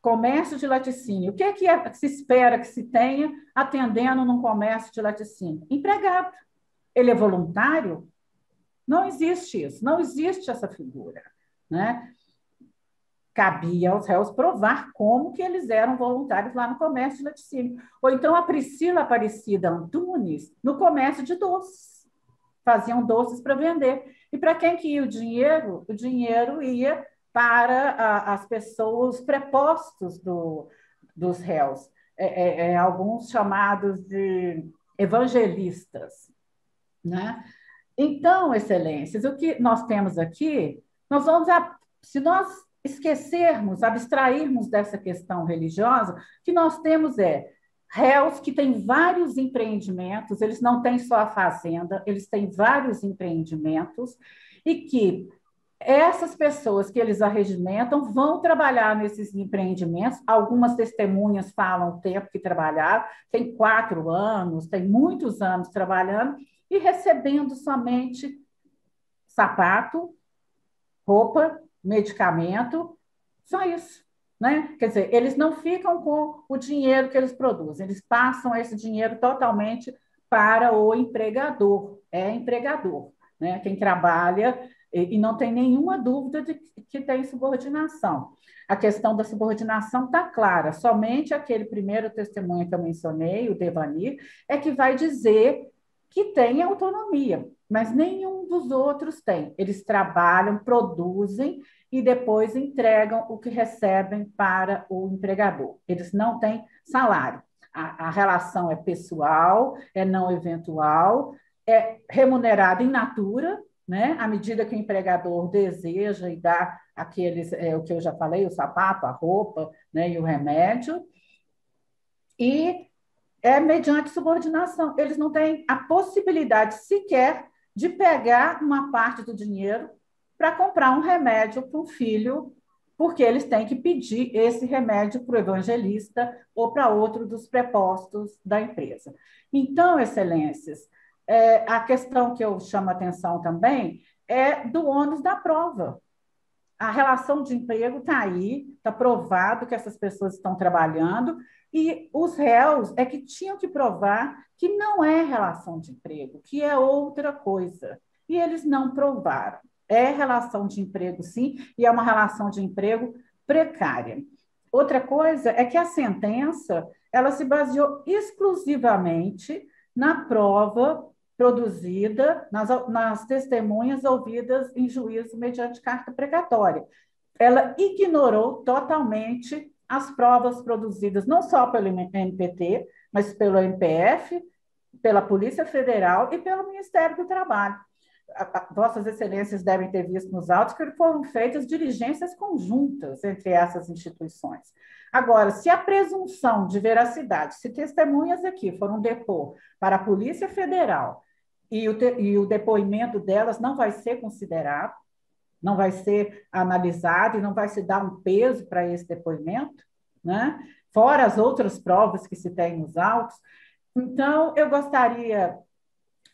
Comércio de laticínio. O que, é que, é, que se espera que se tenha atendendo num comércio de laticínio? Empregado. Ele é voluntário? Não existe isso, não existe essa figura né? Cabia aos réus provar como que eles eram voluntários lá no comércio de laticínio. Ou então a Priscila Aparecida Antunes no comércio de doces. Faziam doces para vender. E para quem que ia o dinheiro? O dinheiro ia para a, as pessoas prepostos do, dos réus, é, é, é alguns chamados de evangelistas. Né? Então, excelências, o que nós temos aqui nós vamos, se nós esquecermos, abstrairmos dessa questão religiosa, o que nós temos é réus que têm vários empreendimentos, eles não têm só a fazenda, eles têm vários empreendimentos, e que essas pessoas que eles arregimentam vão trabalhar nesses empreendimentos. Algumas testemunhas falam o tempo que trabalharam, tem quatro anos, tem muitos anos trabalhando, e recebendo somente sapato roupa, medicamento, só isso. Né? Quer dizer, eles não ficam com o dinheiro que eles produzem, eles passam esse dinheiro totalmente para o empregador, é empregador, né? quem trabalha e não tem nenhuma dúvida de que tem subordinação. A questão da subordinação está clara, somente aquele primeiro testemunho que eu mencionei, o Devanir, é que vai dizer que têm autonomia, mas nenhum dos outros tem. Eles trabalham, produzem e depois entregam o que recebem para o empregador. Eles não têm salário. A, a relação é pessoal, é não eventual, é remunerada em natura, né? À medida que o empregador deseja e dá aqueles, é, o que eu já falei, o sapato, a roupa né? e o remédio. E é mediante subordinação. Eles não têm a possibilidade sequer de pegar uma parte do dinheiro para comprar um remédio para um filho, porque eles têm que pedir esse remédio para o evangelista ou para outro dos prepostos da empresa. Então, excelências, é, a questão que eu chamo atenção também é do ônus da prova a relação de emprego está aí, está provado que essas pessoas estão trabalhando, e os réus é que tinham que provar que não é relação de emprego, que é outra coisa. E eles não provaram. É relação de emprego, sim, e é uma relação de emprego precária. Outra coisa é que a sentença ela se baseou exclusivamente na prova produzida nas, nas testemunhas ouvidas em juízo mediante carta precatória. Ela ignorou totalmente as provas produzidas não só pelo MPT, mas pelo MPF, pela Polícia Federal e pelo Ministério do Trabalho. Vossas Excelências devem ter visto nos autos que foram feitas diligências conjuntas entre essas instituições. Agora, se a presunção de veracidade, se testemunhas aqui foram depor para a Polícia Federal, e o, te, e o depoimento delas não vai ser considerado, não vai ser analisado e não vai se dar um peso para esse depoimento, né? fora as outras provas que se tem nos autos. Então, eu gostaria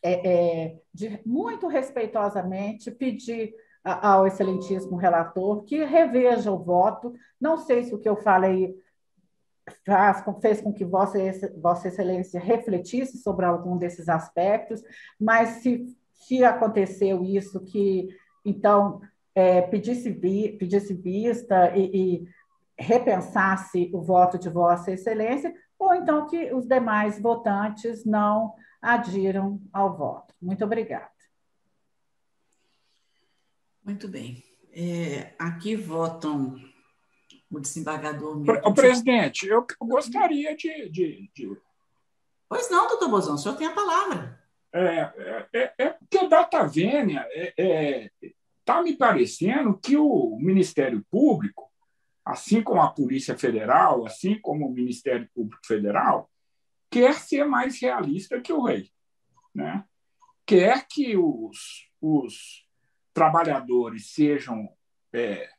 é, é, de muito respeitosamente pedir ao excelentíssimo relator que reveja o voto. Não sei se o que eu falei faz, fez com que Vossa, Vossa Excelência refletisse sobre algum desses aspectos, mas se, se aconteceu isso, que então é, pedisse, vi, pedisse vista e, e repensasse o voto de Vossa Excelência, ou então que os demais votantes não adiram ao voto. Muito obrigada. Muito bem. É, aqui votam o desembargador O presidente, eu gostaria de, de, de... Pois não, doutor Bozão, o senhor tem a palavra. É, é, é, é porque a data vênia está é, é tá me parecendo que o Ministério Público, assim como a Polícia Federal, assim como o Ministério Público Federal, quer ser mais realista que o rei. Né? Quer que os, os trabalhadores sejam é,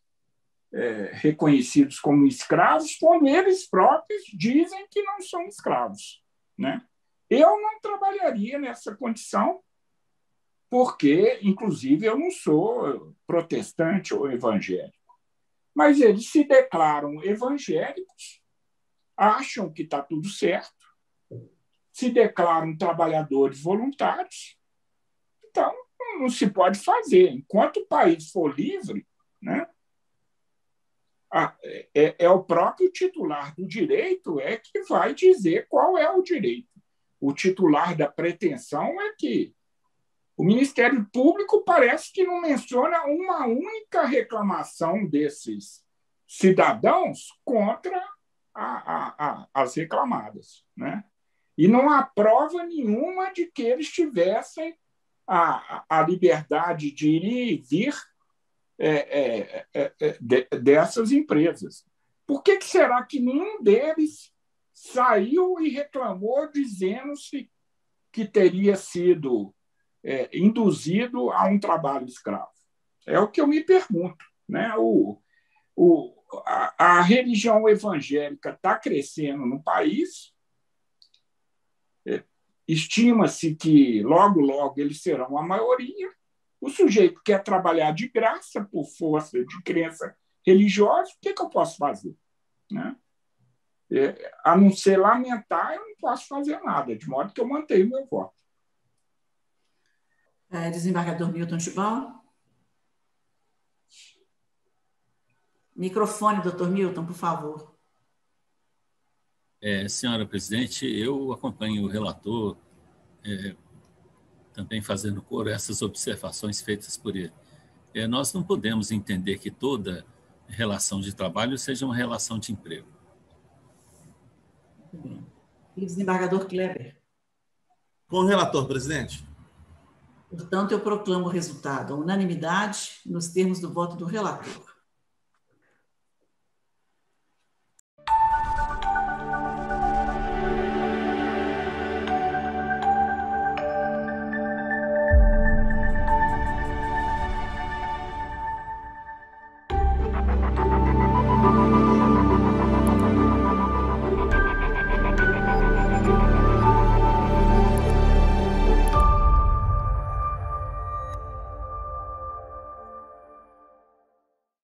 é, reconhecidos como escravos quando eles próprios dizem que não são escravos. Né? Eu não trabalharia nessa condição, porque, inclusive, eu não sou protestante ou evangélico. Mas eles se declaram evangélicos, acham que está tudo certo, se declaram trabalhadores voluntários. Então, não se pode fazer. Enquanto o país for livre, né, a, é, é o próprio titular do direito é que vai dizer qual é o direito. O titular da pretensão é que o Ministério Público parece que não menciona uma única reclamação desses cidadãos contra a, a, a, as reclamadas. Né? E não há prova nenhuma de que eles tivessem a, a liberdade de ir e vir é é, é, é, de, dessas empresas. Por que, que será que nenhum deles saiu e reclamou dizendo-se que teria sido é, induzido a um trabalho escravo. É o que eu me pergunto. Né? O, o, a, a religião evangélica está crescendo no país. É, estima-se que logo, logo eles serão a maioria. O sujeito quer trabalhar de graça por força de crença religiosa, o que, é que eu posso fazer? Né? É, a não ser lamentar, eu não posso fazer nada, de modo que eu mantenho meu voto. É, desembargador Milton Tibal. Microfone, doutor Milton, por favor. É, senhora presidente, eu acompanho o relator é, também fazendo coro essas observações feitas por ele. É, nós não podemos entender que toda relação de trabalho seja uma relação de emprego. E desembargador Kleber. Com o relator, presidente. Portanto, eu proclamo o resultado, unanimidade, nos termos do voto do relator.